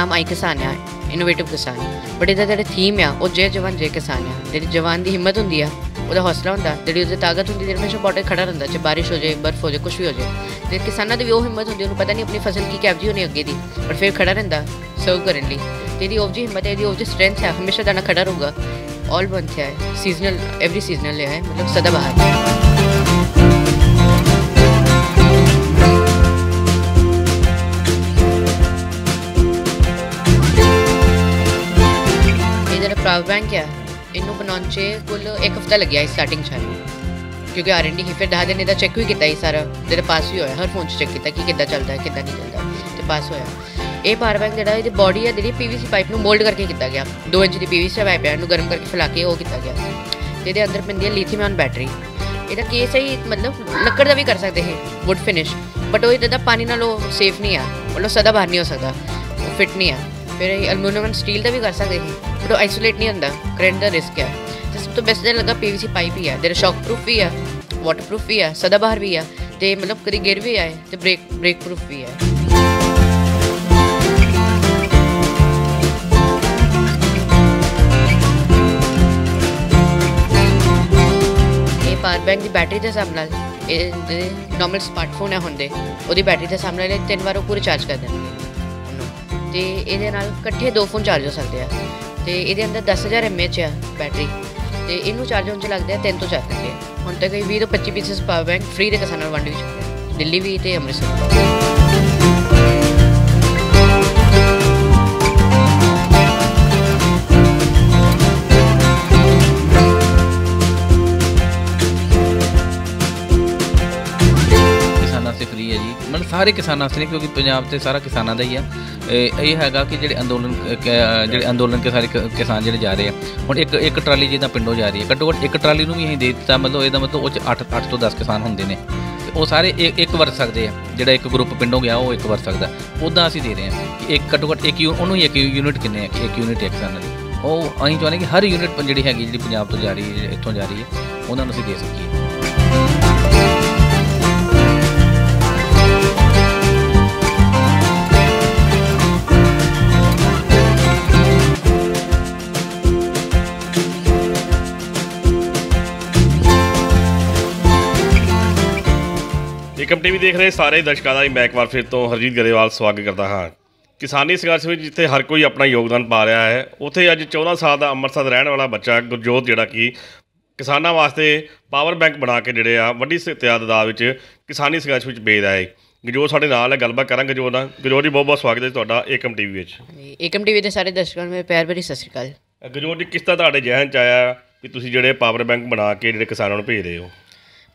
ਨਾਮ ਆਈ ਕਿਸਾਨ ਆ ਇਨੋਵੇਟਿਵ ਕਿਸਾਨ ਬਟ ਇਹਦਾ ਜਿਹੜਾ ਥੀਮ ਆ ਉਹ ਜੇ ਜਵਾਨ ਜੇ ਕਿਸਾਨ ਆ ਜਿਹੜੀ ਜਵਾਨ ਦੀ ਹਿੰਮਤ ਹੁੰਦੀ ਆ ਉਹਦਾ ਹੌਸਲਾ ਹੁੰਦਾ ਜਿਹੜੀ ਉਹਦੀ ਤਾਕਤ ਹੁੰਦੀ ਜਿਹੜੇ ਹਮੇਸ਼ਾ ਬਾਟੇ ਖੜਾ ਰਹਿੰਦਾ ਜੇ ਬਾਰਿਸ਼ ਹੋ ਜਾਏ ਬਰਫ਼ ਹੋ ਜਾਏ ਕੁਝ ਵੀ ਹੋ ਜਾਏ ਤੇ ਕਿਸਾਨਾਂ ਦੀ ਵੀ ਉਹ ਹਿੰਮਤ ਹੁੰਦੀ ਉਹਨੂੰ ਪਤਾ ਨਹੀਂ ਆਪਣੀ ਫਸਲ ਕੀ ਕੈਬਜੀ ਹੋਣੀ ਅੱਗੇ ਦੀ ਪਰ ਫਿਰ ਖੜਾ ਰਹਿੰਦਾ ਸਰਵ ਕਰਨ ਲਈ ਤੇਰੀ ਉਹ ਜੀ ਹਿੰਮਤ ਹੈ ਇਹਦੀ ਉਹ ਜੀ ਸਟਰੈਂਥ ਹੈ ਹਮੇਸ਼ਾ ਦਾਣਾ ਖੜਾ ਰਹੂਗਾ ਆਲ ਬੰਥ ਹੈ ਸੀਜ਼ਨਲ ਐਵਰੀ ਸੀਜ਼ਨਲ ਹੈ ਮਤਲਬ ਸਦਾ ਬਹਾਰ ਬੈਂਕ ਹੈ ਇਹਨੂੰ ਬਣਾਉਣ 'ਚ ਕੁੱਲ ਇੱਕ ਹਫਤਾ ਲੱਗਿਆ ਇਸ ਸਟਾਰਟਿੰਗ 'ਚ ਕਿਉਂਕਿ ਆਰ ਡੀ ਹੀ ਫਿਰ ਦਾ ਦੇਨੇ ਦਾ ਚੈੱਕ ਵੀ ਕੀਤਾ ਹੀ ਸਾਰਾ ਤੇਰੇ ਪਾਸ ਵੀ ਹੋਇਆ ਹਰ ਫੋਨ 'ਚ ਚੈੱਕ ਕੀਤਾ ਕਿ ਕਿੱਦਾਂ ਚੱਲਦਾ ਹੈ ਕਿੱਦਾਂ ਨਹੀਂ ਚੱਲਦਾ ਤੇ ਪਾਸ ਹੋਇਆ ਇਹ ਪਾਰ ਬੈਂਕ ਜਿਹੜਾ ਇਹਦੀ ਬਾਡੀ ਹੈ ਜਿਹੜੀ ਪੀਵੀਸੀ ਪਾਈਪ ਨੂੰ ਮੋਲਡ ਕਰਕੇ ਕੀਤਾ ਗਿਆ 2 ਇੰਚ ਦੀ ਪੀਵੀਸੀ ਪਾਈਪ ਹੈ ਇਹਨੂੰ ਗਰਮ ਕਰਕੇ ਫਲਾ ਕੇ ਉਹ ਕੀਤਾ ਗਿਆ ਤੇ ਇਹਦੇ ਅੰਦਰ ਪੈਂਦੀ ਹੈ ਲਿਥੀਅਮ ਆਨ ਬੈਟਰੀ ਇਹਦਾ ਕੇਸ ਹੈ ਮਤਲਬ ਲੱਕੜ ਦਾ ਵੀ ਕਰ ਸਕਦੇ ਹੈ ਵੁੱਡ ਫਿਨਿਸ਼ ਬਟ ਉਹ ਇਹਦਾ ਪਾਣੀ ਨਾਲ ਉਹ ਸੇਫ ਨਹੀਂ ਆ ਮਤਲਬ ਸਦਾ ਬਾਹਰ ਨਹੀਂ ਹੋ ਸਕਦਾ ਫਿਟ ਨਹੀਂ ਆ ਫਿਰ ਅਸੀਂ ਐਂਡ ਸਟੀਲ ਦਾ ਵੀ ਕਰ ਸਕਦੇ ਸੀ ਬਟ ਉਹ ਆਈਸੋਲੇਟ ਨਹੀਂ ਹੁੰਦਾ ਕਰੰਟ ਦਾ ਰਿਸਕ ਹੈ ਤੇ ਸਭ ਤੋਂ ਬੈਸਟ ਲੱਗਾ ਪੀਵੀਸੀ ਪਾਈਪ ਹੀ ਹੈ ਦੇਰ ਸ਼ੌਕ ਪ੍ਰੂਫ ਵੀ ਹੈ ਵਾਟਰ ਪ੍ਰੂਫ ਵੀ ਹੈ ਸਦਾ ਬਾਹਰ ਵੀ ਹੈ ਤੇ ਮਤਲਬ ਕਦੀ ਗਿਰ ਵੀ ਆਏ ਤੇ ਬ੍ਰੇਕ ਬ੍ਰੇਕ ਪ੍ਰੂਫ ਵੀ ਇਹ ਪਾਰ ਬੈਂਕ ਦੀ ਬੈਟਰੀ ਦੇ ਸਾਹਮਣੇ ਇਹ ਨਾਰਮਲ ਸਮਾਰਟਫੋਨ ਹੈ ਹੁੰਦੇ ਉਹਦੀ ਬੈਟਰੀ ਦੇ ਸਾਹਮਣੇ ਨਾਲ ਤਿੰਨ ਵਾਰ ਉਹ ਪੂਰੇ ਚਾਰਜ ਕਰ ਦਿੰਦੇ ਤੇ ਇਹਦੇ ਨਾਲ ਇਕੱਠੇ ਦੋ ਫੋਨ ਚਾਰਜ ਹੋ ਸਕਦੇ ਆ ਤੇ ਇਹਦੇ ਅੰਦਰ 10000 mAh ਆ ਬੈਟਰੀ ਤੇ ਇਹਨੂੰ ਚਾਰਜ ਹੋਣ ਚ ਲੱਗਦੇ ਆ 3 ਤੋਂ 4 ਘੰਟੇ ਹੁਣ ਤੱਕ ਇਹ 20 ਤੋਂ 25 ਪੀਸਸ ਪਾਵਰ ਬੈਂਕ ਫ੍ਰੀ ਦੇ ਕਿਸਾਨਾਂ ਨੂੰ ਵੰਡ ਵੀ ਚੁੱਕੇ ਦਿੱਲੀ ਵੀ ਤੇ ਅੰਮ੍ਰਿਤਸਰ ਸਾਰੇ ਕਿਸਾਨਾਂ ਵਾਸਤੇ ਨਹੀਂ ਕਿਉਂਕਿ ਪੰਜਾਬ ਤੇ ਸਾਰਾ ਕਿਸਾਨਾਂ ਦਾ ਹੀ ਆ ਇਹ ਹੈਗਾ ਕਿ ਜਿਹੜੇ ਅੰਦੋਲਨ ਜਿਹੜੇ ਅੰਦੋਲਨ ਕੇ ਸਾਰੇ ਕਿਸਾਨ ਜਿਹੜੇ ਜਾ ਰਹੇ ਆ ਹੁਣ ਇੱਕ ਇੱਕ ਟਰਾਲੀ ਜਿੱਦਾਂ ਪਿੰਡੋਂ ਜਾ ਰਹੀ ਹੈ ਘੱਟੋ ਘੱਟ ਇੱਕ ਟਰਾਲੀ ਨੂੰ ਵੀ ਅਸੀਂ ਦੇ ਦਿੱਤਾ ਮਤਲਬ ਇਹਦਾ ਮਤਲਬ ਉਹ ਚ 8 8 ਤੋਂ 10 ਕਿਸਾਨ ਹੁੰਦੇ ਨੇ ਉਹ ਸਾਰੇ ਇੱਕ ਵਰ ਸਕਦੇ ਆ ਜਿਹੜਾ ਇੱਕ ਗਰੁੱਪ ਪਿੰਡੋਂ ਗਿਆ ਉਹ ਇੱਕ ਵਰ ਸਕਦਾ ਉਦਾਂ ਅਸੀਂ ਦੇ ਰਹੇ ਆ ਕਿ ਇੱਕ ਘੱਟੋ ਘੱਟ ਇੱਕ ਉਹਨੂੰ ਹੀ ਇੱਕ ਯੂਨਿਟ ਕਿੰਨੇ ਆ ਇੱਕ ਯੂਨਿਟ ਇੱਕ ਕਿਸਾਨ ਦੀ ਉਹ ਅਸੀਂ ਚਾਹੁੰਦੇ ਕਿ ਹਰ ਯੂਨਿਟ ਜਿਹੜੀ ਹੈਗੀ ਜਿਹੜੀ ਪੰਜਾਬ ਤੋਂ ਜਾ ਰਹੀ ਹੈ ਇੱਥੋਂ ਜਾ ਰਹੀ ਹੈ ਉਹਨਾਂ ਨੂੰ ਅਸੀਂ ਦੇ ਸਕੀਏ ਵੈਲਕਮ ਟੀਵੀ ਦੇਖ ਰਹੇ ਸਾਰੇ ਦਰਸ਼ਕਾਂ ਦਾ ਮੈਂ ਇੱਕ ਵਾਰ ਫਿਰ ਤੋਂ ਹਰਜੀਤ ਗਰੇਵਾਲ ਸਵਾਗਤ ਕਰਦਾ ਹਾਂ ਕਿਸਾਨੀ ਸੰਘਰਸ਼ ਵਿੱਚ ਜਿੱਥੇ ਹਰ ਕੋਈ ਆਪਣਾ ਯੋਗਦਾਨ ਪਾ ਰਿਹਾ ਹੈ ਉੱਥੇ ਅੱਜ 14 ਸਾਲ ਦਾ ਅੰਮ੍ਰਿਤਸਰ ਰਹਿਣ ਵਾਲਾ ਬੱਚਾ ਗੁਰਜੋਤ ਜਿਹੜਾ ਕਿ ਕਿਸਾਨਾਂ ਵਾਸਤੇ ਪਾਵਰ ਬੈਂਕ ਬਣਾ ਕੇ ਜਿਹੜੇ ਆ ਵੱਡੀ ਦਾ ਵਿੱਚ ਕਿਸਾਨੀ ਸੰਘਰਸ਼ ਵਿੱਚ ਬੇਦਾ ਹੈ ਗੁਰਜੋਤ ਸਾਡੇ ਨਾਲ ਹੈ ਗੱਲਬਾਤ ਕਰਾਂਗੇ ਗਜੋਤ ਨਾਲ ਗੁਰਜੋਤ ਜੀ ਬਹੁਤ ਬਹੁਤ ਸਵਾਗਤ ਹੈ ਤੁਹਾਡਾ ਏਕਮ ਟੀਵੀ ਵਿੱਚ ਏਕਮ ਟੀਵੀ ਦੇ ਸਾਰੇ ਦਰਸ਼ਕਾਂ ਨੂੰ ਮੇਰੇ ਪਿਆਰ ਭਰੀ ਸਤਿ ਸ਼੍ਰੀ ਅਕਾਲ ਗੁਰਜੋਤ ਜੀ ਕਿਸ ਤਰ੍ਹਾਂ ਤੁਹਾਡੇ ਜਹਨ ਚ ਆਇਆ ਕਿ ਤੁਸੀਂ ਜਿਹੜੇ ਪਾਵਰ ਬੈਂਕ ਬਣਾ ਕੇ ਜਿਹੜੇ ਕਿਸਾਨਾਂ ਨੂੰ ਭੇਜ ਰਹੇ ਹੋ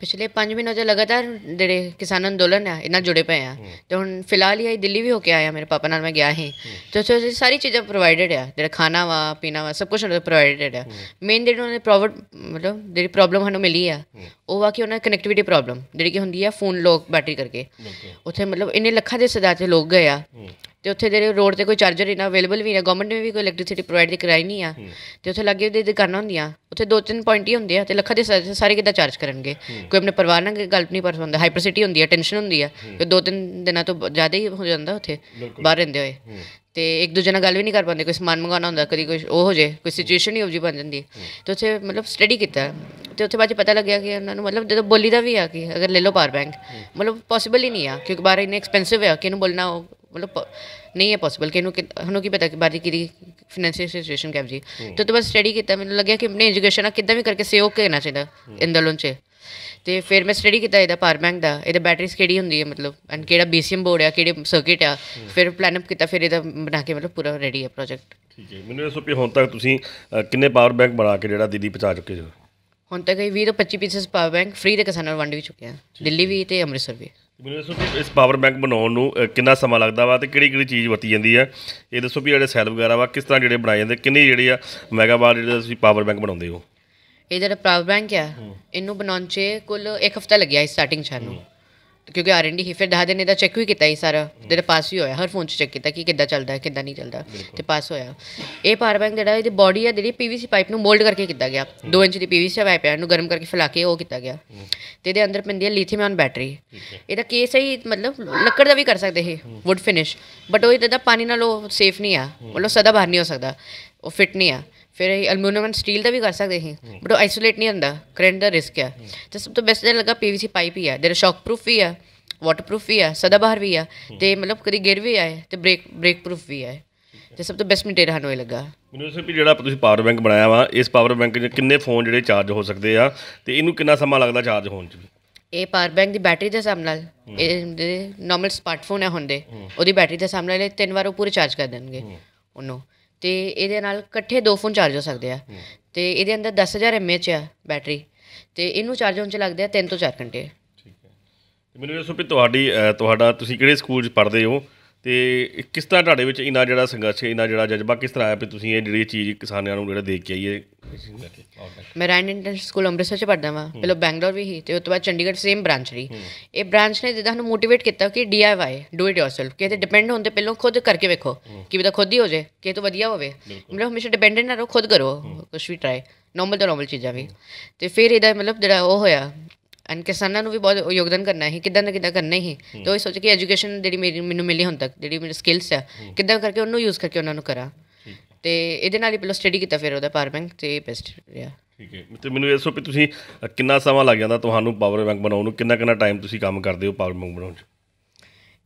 ਪਿਛਲੇ 5 ਮਹੀਨੇ ਤੋਂ ਲਗਾਤਾਰ ਜਿਹੜੇ ਕਿਸਾਨ ਅੰਦੋਲਨ ਆ ਇਹਨਾਂ ਜੁੜੇ ਪਏ ਆ ਤੇ ਹੁਣ ਫਿਲਹਾਲ ਹੀ ਆਈ ਦਿੱਲੀ ਵੀ ਹੋ ਕੇ ਆਇਆ ਮੇਰੇ ਪਾਪਾ ਨਾਲ ਮੈਂ ਗਿਆ ਸੀ ਤੇ ਵਿੱਚ ਸਾਰੀ ਚੀਜ਼ਾਂ ਪ੍ਰੋਵਾਈਡਡ ਆ ਜਿਹੜਾ ਖਾਣਾ ਵਾ ਪੀਣਾ ਵਾ ਸਭ ਕੁਝ ਉਹਨਾਂ ਪ੍ਰੋਵਾਈਡਡ ਆ ਮੇਨ ਜਿਹੜੀ ਉਹਨਾਂ ਨੇ ਪ੍ਰੋਬਲਮ ਮਤਲਬ ਜਿਹੜੀ ਪ੍ਰੋਬਲਮ ਸਾਨੂੰ ਮਿਲੀ ਆ ਉਹ ਵਾ ਕਿ ਉਹਨਾਂ ਕਨੈਕਟੀਵਿਟੀ ਪ੍ਰੋਬਲਮ ਜਿਹੜੀ ਕਿ ਹੁੰਦੀ ਆ ਫੋਨ ਲੋਕ ਬੈਟਰੀ ਕਰਕੇ ਉੱਥੇ ਮਤਲਬ ਇੰਨੇ ਲੱਖਾਂ ਦੇ ਸਦਾ ਤੇ ਲੋਕ ਗਏ ਆ ਤੇ ਉੱਥੇ ਜਿਹੜੇ ਰੋਡ ਤੇ ਕੋਈ ਚਾਰਜਰ ਇਨਾ ਅਵੇਲੇਬਲ ਵੀ ਨਹੀਂ ਗਵਰਨਮੈਂਟ ਨੇ ਵੀ ਕੋਈ ਇਲੈਕਟ੍ਰਿਸਿਟੀ ਪ੍ਰੋਵਾਈਡ ਕਰਾਈ ਨਹੀਂ ਆ ਤੇ ਉੱਥੇ ਲੱਗੇ ਦੇ ਦੁਕਾਨਾਂ ਹੁੰਦੀਆਂ ਉੱਥੇ ਦੋ ਤਿੰਨ ਪੁਆਇੰਟ ਹੀ ਹੁੰਦੇ ਆ ਤੇ ਲੱਖਾਂ ਦੇ ਸਾਰੇ ਕਿਦਾਂ ਚਾਰਜ ਕਰਨਗੇ ਕੋਈ ਆਪਣੇ ਪਰਿਵਾਰ ਨਾਲ ਗੱਲ ਨਹੀਂ ਪਰ ਹੁੰਦਾ ਹਾਈਪਰ ਸਿਟੀ ਹੁੰਦੀ ਆ ਟੈਨਸ਼ਨ ਹੁੰਦੀ ਆ ਕਿ ਦੋ ਤਿੰਨ ਦਿਨਾਂ ਤੋਂ ਜ਼ਿਆਦਾ ਹੀ ਹੋ ਜਾਂਦਾ ਉੱਥੇ ਬਾਹਰ ਰਹਿੰਦੇ ਹੋਏ ਤੇ ਇੱਕ ਦੂਜੇ ਨਾਲ ਗੱਲ ਵੀ ਨਹੀਂ ਕਰ ਪਾਉਂਦੇ ਕੋਈ ਸਮਾਨ ਮੰਗਾਉਣਾ ਹੁੰਦਾ ਕਦੀ ਕੁਝ ਉਹ ਹੋ ਜੇ ਕੋਈ ਸਿਚੁਏਸ਼ਨ ਹੀ ਹੋ ਜੀ ਬਣ ਜਾਂਦੀ ਤੇ ਉੱਥੇ ਮਤਲਬ ਸਟੱਡੀ ਕੀਤਾ ਤੇ ਉੱਥੇ ਬਾਅਦ ਪਤਾ ਲੱਗਿਆ ਕਿ ਉਹਨਾਂ ਨੂੰ ਮਤਲਬ ਜਦੋਂ ਬੋਲੀ ਦਾ ਵੀ ਆ ਕਿ ਅਗਰ ਲੈ ਲਓ ਪਾਵਰ ਬੈਂਕ ਮਤਲਬ ਪੋਸੀਬਲ ਹੀ ਨਹੀਂ ਆ ਕਿਉਂਕਿ ਬਾਹਰ ਇੰਨੇ ਐਕਸਪੈਂਸਿਵ ਆ ਕਿ ਇਹਨੂੰ ਬੋਲਣਾ ਮਤਲਬ ਨਹੀਂ ਹੈ ਪੋਸੀਬਲ ਕਿ ਇਹਨੂੰ ਉਹਨੂੰ ਕੀ ਪਤਾ ਕਿ ਬਾਰੀ ਕੀ ਫਾਈਨੈਂਸ਼ੀਅਲ ਸਿਚੁਏਸ਼ਨ ਕਿਵੇਂ ਜੀ ਤੋ ਤਬ ਬਸ ਸਟੱਡੀ ਕੀਤਾ ਮੈਨੂੰ ਲੱਗਿਆ ਕਿ ਆਪਣੇ ਐਜੂਕੇਸ਼ਨ ਆ ਕਿੱਦਾਂ ਵੀ ਕਰਕੇ ਸੇਵ ਕਰਨਾ ਚਾਹੀਦਾ ਇੰਦਲੋਂ 'ਚ ਤੇ ਫਿਰ ਮੈਂ ਸਟੱਡੀ ਕੀਤਾ ਇਹਦਾ ਪਾਵਰ ਬੈਂਕ ਦਾ ਇਹਦਾ ਬੈਟਰੀਸ ਕਿਹੜੀ ਹੁੰਦੀ ਹੈ ਮਤਲਬ ਐਂਡ ਕਿਹੜਾ ਬੀਸੀਐਮ ਬੋਰਡ ਆ ਕਿਹੜੇ ਸਰਕਟ ਆ ਫਿਰ ਪਲਾਨ ਅਪ ਕੀਤਾ ਫਿਰ ਇਹਦਾ ਬਣਾ ਕੇ ਮਤਲਬ ਪੂਰਾ ਰੈਡੀ ਹੈ ਪ੍ਰੋਜੈਕਟ ਜੀ ਮੈਨੂੰ ਇਹ ਸੋਪੀ ਹੁਣ ਤੱਕ ਤੁਸੀਂ ਕਿੰਨੇ ਪਾਵਰ ਬੈਂਕ ਬਣਾ ਕੇ ਜਿਹੜਾ ਦਿੱਲੀ ਪਹੁੰਚਾ ਚੁੱਕੇ ਹੋ ਹੁਣ ਤੱਕ ਇਹ 20 ਤੋਂ 25 ਪੀਸਸ ਪਾਵਰ ਬੈਂਕ ਫ੍ਰੀ ਦੇ ਕਿਸਾਨਾਂ ਨੂੰ ਵੰਡ ਵੀ ਚੁੱਕੇ ਆ ਦਿੱਲੀ ਵੀ ਤੇ ਅੰਮ੍ਰਿਤਸਰ ਵੀ ਮੈਨੂੰ ਦੱਸੋ ਕਿ ਇਸ ਪਾਵਰ ਬੈਂਕ ਬਣਾਉਣ ਨੂੰ ਕਿੰਨਾ ਸਮਾਂ ਲੱਗਦਾ ਵਾ ਤੇ ਕਿਹੜੀ ਕਿਹੜੀ ਚੀਜ਼ ਵਰਤੀ ਜਾਂਦੀ ਹੈ ਇਹ ਦੱਸੋ ਵੀ ਜਿਹੜੇ ਸੈੱਲ ਵਗੈਰਾ ਵਾ ਕਿਸ ਤਰ੍ਹਾਂ ਜਿਹੜੇ ਬਣਾਏ ਜਾਂਦੇ ਕਿੰਨੀ ਜਿਹੜੀ ਆ ਮੈਗਾਵਾਟ ਜਿਹੜੇ ਤੁਸੀਂ ਪਾਵਰ ਬੈਂਕ ਬਣਾਉਂਦੇ ਹੋ ਇਹ ਜਿਹੜਾ ਪਾਵਰ ਬੈਂਕ ਆ ਇਹਨੂੰ ਬਣਾਉਣ 'ਚ ਕੁੱਲ ਇੱਕ ਹਫਤਾ ਲੱਗਿਆ ਇਸ ਸਟਾਰਟਿੰਗ 'ਚ ਨੂੰ ਕਿਉਂਕਿ ਆਰ ਐਂਡ ਡੀ ਫਿਰ ਦਹਾ ਦਿਨ ਇਹਦਾ ਚੈੱਕ ਵੀ ਕੀਤਾ ਹੀ ਸਾਰਾ ਤੇ ਪਾਸ ਵੀ ਹੋਇਆ ਹਰ ਫੋਨ 'ਚ ਚੈੱਕ ਕੀਤਾ ਕਿ ਕਿੱਦਾਂ ਚੱਲਦਾ ਹੈ ਕਿੱਦਾਂ ਨਹੀਂ ਚੱਲਦਾ ਤੇ ਪਾਸ ਹੋਇਆ ਇਹ ਪਾਵਰ ਬੈਂਕ ਜਿਹੜਾ ਇਹਦੀ ਬਾਡੀ ਹੈ ਜਿਹੜੀ ਪੀਵੀਸੀ ਪਾਈਪ ਨੂੰ ਮੋਲਡ ਕਰਕੇ ਕੀਤਾ ਗਿਆ 2 ਇੰਚ ਦੀ ਪੀਵੀਸੀ ਪਾਈਪ ਹੈ ਇਹਨੂੰ ਗਰਮ ਕਰਕੇ ਫਲਾ ਕੇ ਉਹ ਕੀਤਾ ਗਿਆ ਤੇ ਇਹਦੇ ਅੰਦਰ ਪੈਂਦੀ ਹੈ ਲਿਥੀਅਮ ਆਨ ਬੈਟਰੀ ਇਹਦਾ ਕੇਸ ਹੈ ਮਤਲਬ ਲੱਕੜ ਦਾ ਵੀ ਕਰ ਸਕਦੇ ਇਹ ਵੁੱਡ ਫਿਨਿਸ਼ ਬਟ ਉਹ ਇਹਦਾ ਪਾਣੀ ਨਾਲ ਉਹ ਸੇਫ ਨਹੀਂ ਆ ਮਤਲਬ ਸਦਾ ਬਾਹਰ ਨਹੀਂ ਹੋ ਸਕਦਾ ਉਹ ਫਿਟ ਨਹੀਂ ਆ ਫਿਰ ਇਹ ਅਲਮੂਨੀਅਮ ਸਟੀਲ ਦਾ ਵੀ ਕਰ ਸਕਦੇ ਹਾਂ ਬਟ ਉਹ ਆਈਸੋਲੇਟ ਨਹੀਂ ਹੁੰਦਾ ਕਰੰਟ ਦਾ ਰਿਸਕ ਆ ਤੇ ਸਭ ਤੋਂ ਬੈਸਟ ਜੇ ਲੱਗਾ ਪੀਵੀਸੀ ਪਾਈਪ ਹੀ ਆ ਦੇਰ ਸ਼ੌਕ ਪ੍ਰੂਫ ਵੀ ਆ ਵਾਟਰਪ੍ਰੂਫ ਵੀ ਆ ਬਾਹਰ ਵੀ ਆ ਤੇ ਮਤਲਬ ਕਦੀ ਗਿਰ ਵੀ ਆਏ ਤੇ ਬ੍ਰੇਕ ਬ੍ਰੇਕ ਪ੍ਰੂਫ ਵੀ ਹੈ ਤੇ ਸਭ ਤੋਂ ਬੈਸਟ ਮਟੀਰੀਅਲ ਹਨ ਇਹ ਲੱਗਾ ਮੈਨੂੰ ਸਿਰਫ ਵੀ ਜਿਹੜਾ ਤੁਸੀਂ ਪਾਵਰ ਬੈਂਕ ਬਣਾਇਆ ਵਾ ਇਸ ਪਾਵਰ ਬੈਂਕ ਦੇ ਕਿੰਨੇ ਫੋਨ ਜਿਹੜੇ ਚਾਰਜ ਹੋ ਸਕਦੇ ਆ ਤੇ ਇਹਨੂੰ ਕਿੰਨਾ ਸਮਾਂ ਲੱਗਦਾ ਚਾਰਜ ਹੋਣ 'ਚ ਇਹ ਪਾਵਰ ਬੈਂਕ ਦੀ ਬੈਟਰੀ ਦੇ ਹਿਸਾਬ ਨਾਲ ਇਹ ਨਾਰਮਲ ਸਮਾਰਟਫੋਨ ਹੈ ਹੁੰਦੇ ਉਹਦੀ ਬੈਟਰੀ ਦੇ ਹਿਸਾਬ ਨਾਲ ਇਹ ਤਿੰਨ ਵਾਰ ਉਹ ਪੂਰੇ ਚਾਰਜ ਕਰ ਦੇਣਗੇ ਉਹਨੂੰ ਤੇ ਇਹਦੇ ਨਾਲ ਇਕੱਠੇ ਦੋ ਫੋਨ ਚਾਰਜ ਹੋ ਸਕਦੇ ਆ ਤੇ ਇਹਦੇ ਅੰਦਰ 10000 mAh ਆ ਬੈਟਰੀ ਤੇ ਇਹਨੂੰ ਚਾਰਜ ਹੋਣ ਚ ਲੱਗਦੇ ਆ 3 ਤੋਂ 4 ਘੰਟੇ ਠੀਕ ਹੈ ਤੇ ਮੈਨੂੰ ਇਹ ਵੀ ਤੁਹਾਡੀ ਤੁਹਾਡਾ ਤੁਸੀਂ ਕਿਹੜੇ ਸਕੂਲ 'ਚ ਪੜ੍ਹਦੇ ਹੋ ਤੇ ਕਿਸ ਤਰ੍ਹਾਂ ਤੁਹਾਡੇ ਵਿੱਚ ਇਨਾ ਜਿਹੜਾ ਸੰਘਰਸ਼ ਇਨਾ ਜਿਹੜਾ ਜਜ਼ਬਾ ਕਿਸ ਤਰ੍ਹਾਂ ਆਇਆ ਵੀ ਤੁਸੀਂ ਇਹ ਜਿਹੜੀ ਚੀਜ਼ ਕਿਸਾਨਾਂ ਨੂੰ ਜਿਹੜਾ ਦੇਖ ਕੇ ਆਈਏ ਮੈਂ ਰਾਇਨ ਸਕੂਲ ਅੰਮ੍ਰਿਤਸਰ ਚ ਪੜਦਾ ਵਾਂ ਪਹਿਲਾਂ ਬੈਂਗਲੌਰ ਵੀ ਹੀ ਤੇ ਉਸ ਤੋਂ ਬਾਅਦ ਚੰਡੀਗੜ੍ਹ ਸੇਮ ਬ੍ਰਾਂਚ ਰਹੀ ਇਹ ਬ੍ਰਾਂਚ ਨੇ ਜਿੱਦਾਂ ਸਾਨੂੰ ਮੋਟੀਵੇਟ ਕੀਤਾ ਕਿ ਡੀਆਈਵਾਈ ਡੂ ਇਟ ਯੋਰਸੈਲਫ ਕਿ ਤੇ ਡਿਪੈਂਡ ਹੋਣ ਤੇ ਪਹਿਲਾਂ ਖੁਦ ਕਰਕੇ ਵੇਖੋ ਕਿ ਵੀ ਤਾਂ ਖੁਦ ਹੀ ਹੋ ਜੇ ਕਿ ਤਾਂ ਵਧੀਆ ਹੋਵੇ ਮਤਲਬ ਹਮੇਸ਼ਾ ਡਿਪੈਂਡੈਂਟ ਨਾ ਰਹੋ ਖੁਦ ਕਰੋ ਕੁਝ ਵੀ ਟਰਾਈ ਨਾਰਮਲ ਤੋਂ ਨਾਰਮਲ ਚੀਜ਼ਾਂ ਵੀ ਤੇ ਫਿਰ ਇਹਦਾ ਮਤਲਬ ਜਿਹੜਾ ਉਹ ਹੋਇਆ ਐਂਡ ਕਿਸਾਨਾਂ ਨੂੰ ਵੀ ਬਹੁਤ ਯੋਗਦਾਨ ਕਰਨਾ ਹੈ ਕਿਦਾਂ ਨਾ ਕਿਦਾਂ ਕਰਨਾ ਹੀ ਤੇ ਉਹ ਸੋਚ ਕੇ ਐਜੂਕੇਸ਼ਨ ਜਿਹੜੀ ਮੇਰੀ ਮੈਨੂੰ ਮਿਲੀ ਹੁਣ ਤੱਕ ਜਿਹੜੀ ਮੇਰੇ ਸਕਿੱਲਸ ਆ ਕਿਦਾਂ ਕਰਕੇ ਉਹਨੂੰ ਯੂਜ਼ ਕਰਕੇ ਉਹਨਾਂ ਨੂੰ ਕਰਾਂ ਤੇ ਇਹਦੇ ਨਾਲ ਹੀ ਪਹਿਲਾਂ ਸਟੱਡੀ ਕੀਤਾ ਫਿਰ ਉਹਦਾ ਪਾਵਰ ਬੈਂਕ ਤੇ ਬੈਸਟ ਰਿਹਾ ਠੀਕ ਹੈ ਤੇ ਮੈਨੂੰ ਇਹ ਤੁਸੀਂ ਕਿੰਨਾ ਸਮਾਂ ਲੱਗ ਜਾਂਦਾ ਤੁਹਾਨੂੰ ਪਾਵਰ ਬੈਂਕ ਬਣਾਉਣ ਨੂੰ ਕਿੰਨਾ ਕਿੰਨਾ ਟਾਈਮ ਤੁਸੀਂ ਕੰਮ ਕਰਦੇ ਹੋ ਪਾਵਰ ਬੈਂਕ ਬਣਾਉਣ 'ਚ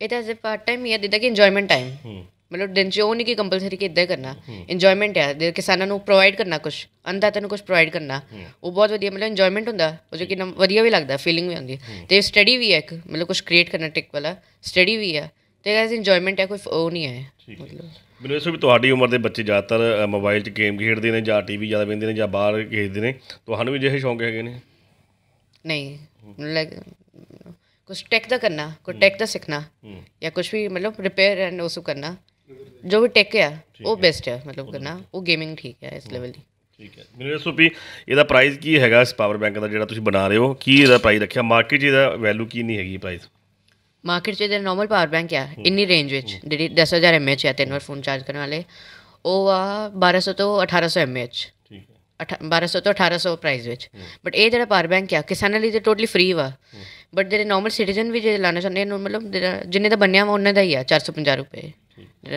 ਇਹ ਤਾਂ ਸਿਰਫ ਪਾਰਟ ਟਾਈਮ ਹੀ ਆ ਦਿੱਤਾ ਕਿ ਇੰਜੋਇਮੈਂਟ ਟਾਈਮ ਹੂੰ ਮਤਲਬ ਦਿਨ ਚ ਉਹ ਨਹੀਂ ਕਿ ਕੰਪਲਸਰੀ ਕਿ ਇਦਾਂ ਹੀ ਕਰਨਾ ਇੰਜੋਇਮੈਂਟ ਹੈ ਦੇ ਕਿਸਾਨਾਂ ਨੂੰ ਪ੍ਰੋਵਾਈਡ ਕਰਨਾ ਕੁਝ ਅੰਦਾ ਤੈਨੂੰ ਕੁਝ ਪ੍ਰੋਵਾਈਡ ਕਰਨਾ ਉਹ ਬਹੁਤ ਵਧੀਆ ਮਤਲਬ ਇੰਜੋਇਮੈਂਟ ਹੁੰਦਾ ਉਹ ਜੋ ਕਿ ਵਧੀਆ ਵੀ ਲੱਗਦਾ ਫੀਲਿੰਗ ਵੀ ਆਉਂਦੀ ਤੇ ਸਟੱਡੀ ਵੀ ਹੈ ਇੱਕ ਮਤਲਬ ਕੁਝ ਕ੍ਰੀਏਟ ਕਰਨਾ ਟਿਕ ਵਾਲਾ ਸਟੱਡੀ ਵੀ ਹੈ ਤੇ ਗਾਇਸ ਇੰਜੋਇਮੈਂਟ ਹੈ ਕੋਈ ਉਹ ਨਹੀਂ ਹੈ ਮਤਲਬ ਮੈਨੂੰ ਇਸ ਵੀ ਤੁਹਾਡੀ ਉਮਰ ਦੇ ਬੱਚੇ ਜ਼ਿਆਦਾਤਰ ਮੋਬਾਈਲ 'ਚ ਗੇਮ ਖੇਡਦੇ ਨੇ ਜਾਂ ਟੀਵੀ ਜ਼ਿਆਦਾ ਵੇਖਦੇ ਨੇ ਜਾਂ ਬਾਹਰ ਖੇਡਦੇ ਨੇ ਤੁਹਾਨੂੰ ਵੀ ਜਿਹੇ ਸ਼ੌਂਕ ਹੈਗੇ ਨੇ ਨਹੀਂ ਲਾਈਕ ਕੁਝ ਟੈਕ ਦਾ ਕਰਨਾ ਕੋਈ ਟੈਕ ਦਾ ਸਿੱਖਣਾ ਜਾਂ ਕੁਝ ਵੀ ਮਤਲਬ ਰਿਪੇਅਰ ਐਂਡ ਨੂੰ ਕਰਨਾ ਜੋ ਵੀ ਟੈਕ ਆ ਉਹ ਬੈਸਟ ਹੈ ਮਤਲਬ ਕਰਨਾ ਉਹ ਗੇਮਿੰਗ ਠੀਕ ਹੈ ਇਸ ਲੈਵਲ ਦੀ ਠੀਕ ਹੈ ਮੇਰੇ ਸੋਪੀ ਵੀ ਇਹਦਾ ਪ੍ਰਾਈਸ ਕੀ ਹੈਗਾ ਇਸ ਪਾਵਰ ਬੈਂਕ ਦਾ ਜਿਹੜਾ ਤੁਸੀਂ ਬਣਾ ਰਹੇ ਹੋ ਕੀ ਇਹਦਾ ਪ੍ਰਾਈਸ ਰੱਖਿਆ ਮਾਰਕੀਟ 'ਚ ਇਹਦਾ ਵੈਲਿਊ ਕੀ ਨਹੀਂ ਹੈਗੀ ਪ੍ਰਾਈਸ ਮਾਰਕੀਟ 'ਚ ਨਾਰਮਲ ਪਾਵਰ ਬੈਂਕ ਆ ਇੰਨੀ ਰੇਂਜ ਵਿੱਚ ਜਿਹੜੀ 10000 mAh ਆ ਤਿੰਨ ਵਾਰ ਫੋਨ ਚਾਰਜ ਕਰਨ ਵਾਲੇ ਉਹ ਆ 1200 ਤੋਂ 1800 mAh 1200 ਤੋਂ 1800 ਪ੍ਰਾਈਸ ਵਿੱਚ ਬਟ ਇਹ ਜਿਹੜਾ ਪਾਵਰ ਬੈਂਕ ਆ ਕਿਸਾਨਾਂ ਲਈ ਤੇ ਟੋਟਲੀ ਫ੍ਰੀ ਵਾ ਬਟ ਜਿਹੜੇ ਨਾਰਮਲ ਸਿਟੀਜ਼ਨ ਵੀ ਜੇ ਲਾਣਾ ਚਾਹੁੰਦੇ ਨੇ ਮਤਲਬ ਜਿਹਨੇ ਦਾ ਬੰਨਿਆ ਉਹਨਾਂ ਦਾ ਹੀ ਆ 450 ਰੁਪਏ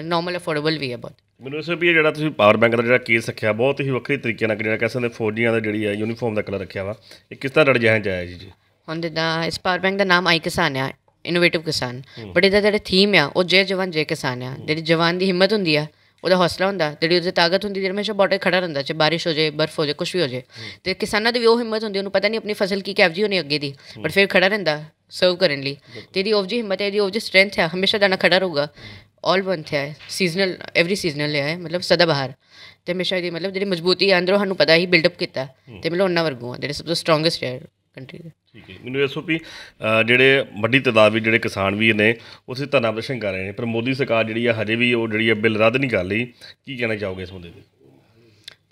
ਨਾਰਮਲ ਅਫੋਰਡੇਬਲ ਵੀ ਹੈ ਬਹੁਤ ਮੈਨੂੰ ਇਸੇ ਵੀ ਜਿਹੜਾ ਤੁਸੀਂ ਪਾਵਰ ਬੈਂਕ ਦਾ ਜਿਹੜਾ ਕੇਸ ਰੱਖਿਆ ਬਹੁਤ ਹੀ ਵੱਖਰੀ ਤਰੀਕੇ ਨਾਲ ਜਿਹੜਾ ਕਹਿੰਦੇ ਫੌਜੀਆਂ ਦਾ ਜਿਹੜੀ ਹੈ ਯੂਨੀਫਾਰਮ ਦਾ ਕਲਰ ਰੱਖਿਆ ਵਾ ਇਹ ਕਿਸ ਤਰ੍ਹਾਂ ਰੜਜਾਇਆ ਜਾਇਆ ਜੀ ਜੀ ਹੁਣ ਜਿੱਦਾਂ ਇਸ ਪਾਵਰ ਬੈਂਕ ਦਾ ਨਾਮ ਆਈ ਕਿਸਾਨ ਆ ਇਨੋਵੇਟਿਵ ਕਿਸਾਨ ਬਟ ਇਹਦਾ ਜਿਹੜਾ ਥੀਮ ਆ ਉਹ ਜੇ ਜਵਾਨ ਜੇ ਕਿਸਾਨ ਆ ਜਿਹੜੀ ਜਵਾਨ ਦੀ ਹਿੰਮਤ ਹੁੰਦੀ ਆ ਉਹਦਾ ਹੌਸਲਾ ਹੁੰਦਾ ਜਿਹੜੀ ਉਹਦੀ ਤਾਕਤ ਹੁੰਦੀ ਜਿਹੜੀ ਹਮੇਸ਼ਾ ਬੋਟੇ ਖੜਾ ਰਹਿੰਦਾ ਚਾਹੇ ਬਾਰਿਸ਼ ਹੋ ਜਾਏ ਬਰਫ਼ ਹੋ ਜਾਏ ਕੁਝ ਵੀ ਹੋ ਜਾਏ ਤੇ ਕਿਸਾਨਾਂ ਦੀ ਵੀ ਉਹ ਹਿੰਮਤ ਹੁੰਦੀ ਉਹਨੂੰ ਪਤਾ ਨਹੀਂ ਆਪਣੀ ਫਸਲ ਕੀ ਕੈਵਜੀ ਹੋਣੀ ਅੱਗੇ ਦੀ ਪਰ ਫਿਰ ਖੜਾ ਰਹਿੰਦਾ ਸਰਵ ਕਰਨ ਲਈ ਤੇ ਇਹਦੀ ਉਹ ਜੀ ਹਿੰਮਤ ਹੈ ਇਹਦੀ ਉਹ ਜੀ ਸਟਰੈਂਥ ਹੈ ਹਮੇਸ਼ਾ ਦਾਣਾ ਖੜਾ ਰਹੂਗਾ ਆਲ ਵੰਥ ਹੈ ਸੀਜ਼ਨਲ ਐਵਰੀ ਸੀਜ਼ਨਲ ਲਿਆ ਹੈ ਮਤਲਬ ਸਦਾਬਹਾਰ ਤੇ ਹਮੇਸ਼ਾ ਦੀ ਮਤਲਬ ਜਿਹੜੀ ਮਜ਼ਬੂਤੀ ਹੈ ਅੰਦਰੋਂ ਸਾਨੂੰ ਪਤਾ ਹੀ ਬਿਲਡ ਅਪ ਕੀਤਾ ਤੇ ਮਤਲਬ ਉਹਨਾਂ ਵਰਗੂ ਆ ਜਿਹੜੇ ਸਭ ਤੋਂ ਸਟਰੋਂਗੈਸਟ ਹੈ ਕੰਟਰੀ ਦੇ ਠੀਕ ਹੈ ਮੈਨੂੰ ਐਸਓਪੀ ਜਿਹੜੇ ਵੱਡੀ ਤਦਾਦ ਵੀ ਜਿਹੜੇ ਕਿਸਾਨ ਵੀਰ ਨੇ ਉਸੇ ਧਰਨਾ ਪ੍ਰਦਰਸ਼ਨ ਕਰ ਰਹੇ ਨੇ ਪਰ ਮੋਦੀ ਸਰਕਾਰ ਜਿਹੜੀ ਆ ਹਜੇ ਵੀ ਉਹ ਜਿਹੜੀ ਆ ਬਿੱਲ ਰੱਦ ਨਹੀਂ ਕਰ ਲਈ ਕੀ ਕਹਿਣਾ ਚਾਹੋਗੇ ਇਸ ਮੁੱਦੇ ਤੇ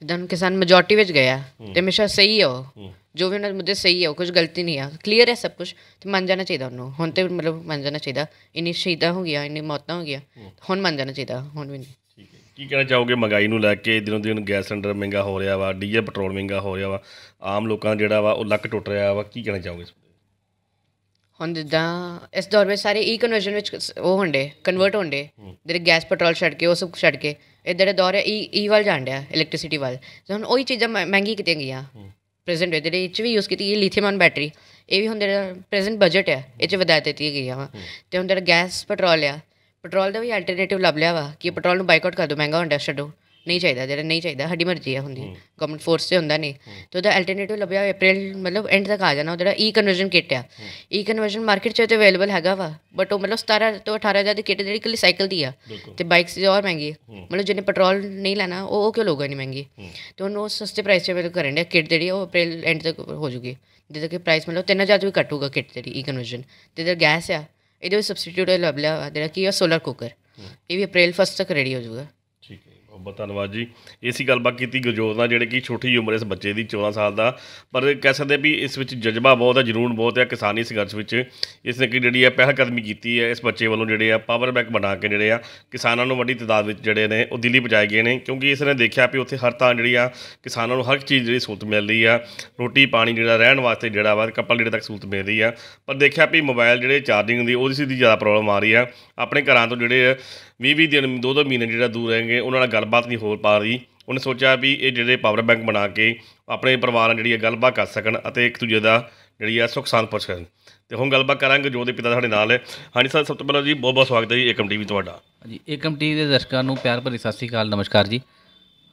ਜਦੋਂ ਕਿਸਾਨ ਮੈਜੋਰਟੀ ਵਿੱਚ ਗਿਆ ਤੇ ਹਮੇਸ਼ਾ ਸਹੀ ਹੋ ਉਹ ਜੋ ਵੀ ਉਹਨਾਂ ਦੇ ਮੁੱਦੇ ਸਹੀ ਹੈ ਕੁਝ ਗਲਤੀ ਨਹੀਂ ਆ ਕਲੀਅਰ ਹੈ ਸਭ ਕੁਝ ਤੇ ਮੰਨ ਜਾਣਾ ਚਾਹੀਦਾ ਉਹਨੂੰ ਹੁਣ ਤੇ ਮਤਲਬ ਮੰਨ ਜਾਣਾ ਚਾਹੀਦਾ ਇਨੀ ਸ਼ਹੀਦਾ ਹੋ ਗਿਆ ਇਨੀ ਮੌਤਾਂ ਹੋ ਗਿਆ ਹੁਣ ਮੰਨ ਜਾਣਾ ਚਾਹੀਦਾ ਹੁਣ ਵੀ ਨਹੀਂ ਠੀਕ ਹੈ ਕੀ ਕਹਿਣਾ ਚਾਹੋਗੇ ਮਹਿੰਗਾਈ ਨੂੰ ਲੈ ਕੇ ਦਿਨੋਂ ਦਿਨ ਗੈਸ ਸਿਲੰਡਰ ਮਹਿੰਗਾ ਹੋ ਰਿਹਾ ਵਾ ਡੀਜ਼ਲ ਪੈਟਰੋਲ ਮਹਿੰਗਾ ਹੋ ਰਿਹਾ ਵਾ ਆਮ ਲੋਕਾਂ ਜਿਹੜਾ ਵਾ ਉਹ ਲੱਕ ਟੁੱਟ ਰਿਹਾ ਵਾ ਕੀ ਕਹਿਣਾ ਚਾਹੋਗੇ ਹੁਣ ਜਿੱਦਾਂ ਇਸ ਦੌਰ ਵਿੱਚ ਸਾਰੇ ਈ ਕਨਵਰਜਨ ਵਿੱਚ ਉਹ ਹੁੰਦੇ ਕਨਵਰਟ ਹੁੰਦੇ ਜਿਹੜੇ ਗੈਸ ਪੈਟਰੋਲ ਛੱਡ ਕੇ ਉਹ ਸਭ ਛੱਡ ਕੇ ਇਹ ਜਿਹੜੇ ਦੌਰ ਹੈ ਈ ਈ ਵੱਲ ਜਾਂਦੇ ਆ ਇਲੈਕਟ੍ਰਿਸਿਟੀ ਵੱਲ ਹੁਣ ਉਹੀ ਚੀਜ਼ਾਂ ਮਹਿੰਗੀ ਕਿਤੇ ਗਈਆਂ ਪ੍ਰੈਜ਼ੈਂਟ ਦੇ ਇਚ ਵੀ ਯੂਜ਼ ਕੀਤੀ ਗਈ ਲਿਥੀਅਮ ਆਨ ਬੈਟਰੀ ਇਹ ਵੀ ਹੁੰਦੇ ਪ੍ਰੈਜ਼ੈਂਟ ਬਜਟ ਹੈ ਇਹ ਚ ਵਧਾ ਦਿੱਤੀ ਗਈ ਆ ਤੇ ਹੁੰਦੇ ਗੈਸ ਪੈਟਰੋਲ ਆ ਪੈਟਰੋਲ ਦਾ ਵੀ ਆਲਟਰਨੇਟਿਵ ਲੱਭ ਲਿਆ ਵਾ ਕਿ ਪੈਟਰੋਲ ਨੂੰ ਬਾਈਕਾਟ ਕਰ ਦੋ ਮਹਿੰਗਾ ਹੁੰਦਾ ਛੱਡੋ ਨਹੀਂ ਚਾਹੀਦਾ ਜਿਹੜਾ ਨਹੀਂ ਚਾਹੀਦਾ ਸਾਡੀ ਮਰਜ਼ੀ ਆ ਹੁੰਦੀ ਗਵਰਨਮੈਂਟ ਫੋਰਸ ਤੇ ਹੁੰਦਾ ਨਹੀਂ ਤੇ ਉਹਦਾ ਅਲਟਰਨੇਟਿਵ ਲੱਭਿਆ ਅਪ੍ਰੈਲ ਮਤਲਬ ਐਂਡ ਤੱਕ ਆ ਜਾਣਾ ਜਿਹੜਾ ਈ ਕਨਵਰਜਨ ਕਿਟ ਆ ਈ ਕਨਵਰਜਨ ਮਾਰਕੀਟ 'ਚ ਤੇ ਅਵੇਲੇਬਲ ਹੈਗਾ ਵਾ ਬਟ ਉਹ ਮਤਲਬ 17 ਤੋਂ 18000 ਦੇ ਕਿਟ ਜਿਹੜੀ ਕਿ ਸਾਈਕਲ ਦੀ ਆ ਤੇ ਬਾਈਕਸ ਦੀ ਹੋਰ ਮਹਿੰਗੀ ਮਤਲਬ ਜਿਹਨੇ ਪੈਟਰੋਲ ਨਹੀਂ ਲੈਣਾ ਉਹ ਉਹ ਕਿਉਂ ਲੋਗਾ ਨਹੀਂ ਮਹਿੰਗੀ ਤੇ ਉਹਨੂੰ ਸਸਤੇ ਪ੍ਰਾਈਸ 'ਚ ਅਵੇਲੇਬਲ ਕਰਨ ਦੇ ਕਿਟ ਜਿਹੜੀ ਉਹ ਅਪ੍ਰੈਲ ਐਂਡ ਤੱਕ ਹੋ ਜੂਗੀ ਜਿੱਦ ਕਿ ਪ੍ਰਾਈਸ ਮਤਲਬ 3000 ਤੋਂ ਵੀ ਘਟੂਗਾ ਕਿਟ ਜਿਹੜੀ ਈ ਕਨਵਰਜਨ ਤੇ ਜਿਹੜਾ ਗੈਸ ਆ ਇਹਦੇ ਵਿੱਚ ਸਬਸਟੀਟਿਊਟ ਲੱਭ ਲਿਆ ਜਿਹੜਾ ਕਿ ਸੋਲਰ ਕੁਕਰ ਇਹ ਵੀ ਅਪ੍ਰੈਲ 1 ਤੱਕ ਰੈਡੀ ਹੋ ਜੂਗਾ ਬਹੁਤ ਧੰਨਵਾਦ ਜੀ ਇਹ ਸੀ ਗੱਲਬਾਤ ਕੀਤੀ ਗੁਰਜੋਤ ਨਾਲ ਜਿਹੜੇ ਕਿ ਛੋਟੀ ਉਮਰ ਇਸ ਬੱਚੇ ਦੀ 14 ਸਾਲ ਦਾ ਪਰ ਕਹਿ ਸਕਦੇ ਵੀ ਇਸ ਵਿੱਚ ਜਜ਼ਬਾ ਬਹੁਤ ਹੈ ਜਨੂਨ ਬਹੁਤ ਹੈ ਕਿਸਾਨੀ ਸੰਘਰਸ਼ ਵਿੱਚ ਇਸ ਨੇ ਕਿ ਜਿਹੜੀ ਹੈ ਪਹਿਲ ਕਦਮੀ ਕੀਤੀ ਹੈ ਇਸ ਬੱਚੇ ਵੱਲੋਂ ਜਿਹੜੇ ਆ ਪਾਵਰ ਬੈਕ ਬਣਾ ਕੇ ਜਿਹੜੇ ਆ ਕਿਸਾਨਾਂ ਨੂੰ ਵੱਡੀ ਤਦਾਦ ਵਿੱਚ ਜਿਹੜੇ ਨੇ ਉਹ ਦਿੱਲੀ ਪਹੁੰਚਾਏ ਗਏ ਨੇ ਕਿਉਂਕਿ ਇਸ ਨੇ ਦੇਖਿਆ ਵੀ ਉੱਥੇ ਹਰ ਤਾਂ ਜਿਹੜੀ ਆ ਕਿਸਾਨਾਂ ਨੂੰ ਹਰ ਚੀਜ਼ ਜਿਹੜੀ ਸਹੂਲਤ ਮਿਲ ਰਹੀ ਆ ਰੋਟੀ ਪਾਣੀ ਜਿਹੜਾ ਰਹਿਣ ਵਾਸਤੇ ਜਿਹੜਾ ਵਾ ਕੱਪੜੇ ਜਿਹੜੇ ਤੱਕ ਸਹੂਲਤ ਮਿਲ ਰਹੀ ਆ ਪਰ ਦੇਖਿਆ ਵੀ ਮੋਬਾਈਲ ਜਿਹੜੇ ਚਾਰਜਿੰਗ ਦੀ ਉਹਦੀ ਸਿੱਧੀ ਜ਼ਿਆਦਾ ਪ੍ਰੋਬਲਮ ਆ ਰਹੀ ਆ ਆਪਣੇ ਘਰਾਂ ਤੋਂ ਜਿਹੜੇ ਵੀ 20 ਦਿਨ ਦੋ ਦੋ ਮਹੀਨੇ ਜਿਹੜਾ ਦੂਰ ਰਹਿ ਗਏ ਉਹਨਾਂ ਨਾਲ ਗੱਲਬਾਤ ਨਹੀਂ ਹੋ ਪਾ ਰਹੀ ਉਹਨੇ ਸੋਚਿਆ ਵੀ ਇਹ ਜਿਹੜੇ ਪਾਵਰ ਬੈਂਕ ਬਣਾ ਕੇ ਆਪਣੇ ਪਰਿਵਾਰ ਨਾਲ ਜਿਹੜੀ ਗੱਲਬਾਤ ਕਰ ਸਕਣ ਅਤੇ ਇੱਕ ਦੂਜੇ ਦਾ ਜਿਹੜੀ ਆ ਸੁੱਖ ਸਾਂਦ ਪੁੱਛ ਸਕਣ ਤੇ ਹੁਣ ਗੱਲਬਾਤ ਕਰਾਂਗੇ ਜੋ ਦੇ ਪਿਤਾ ਸਾਡੇ ਨਾਲ ਹੈ ਹਾਂਜੀ ਸਰ ਸਭ ਤੋਂ ਪਹਿਲਾਂ ਜੀ ਬਹੁਤ ਬਹੁਤ ਸਵਾਗਤ ਹੈ ਜੀ ਏਕਮ ਟੀਵੀ ਤੁਹਾਡਾ ਹਾਂਜੀ ਏਕਮ ਟੀਵੀ ਦੇ ਦਰਸ਼ਕਾਂ ਨੂੰ ਪਿਆਰ ਭਰੀ ਸਤਿ ਸ੍ਰੀ ਅਕਾਲ ਨਮਸਕਾਰ ਜੀ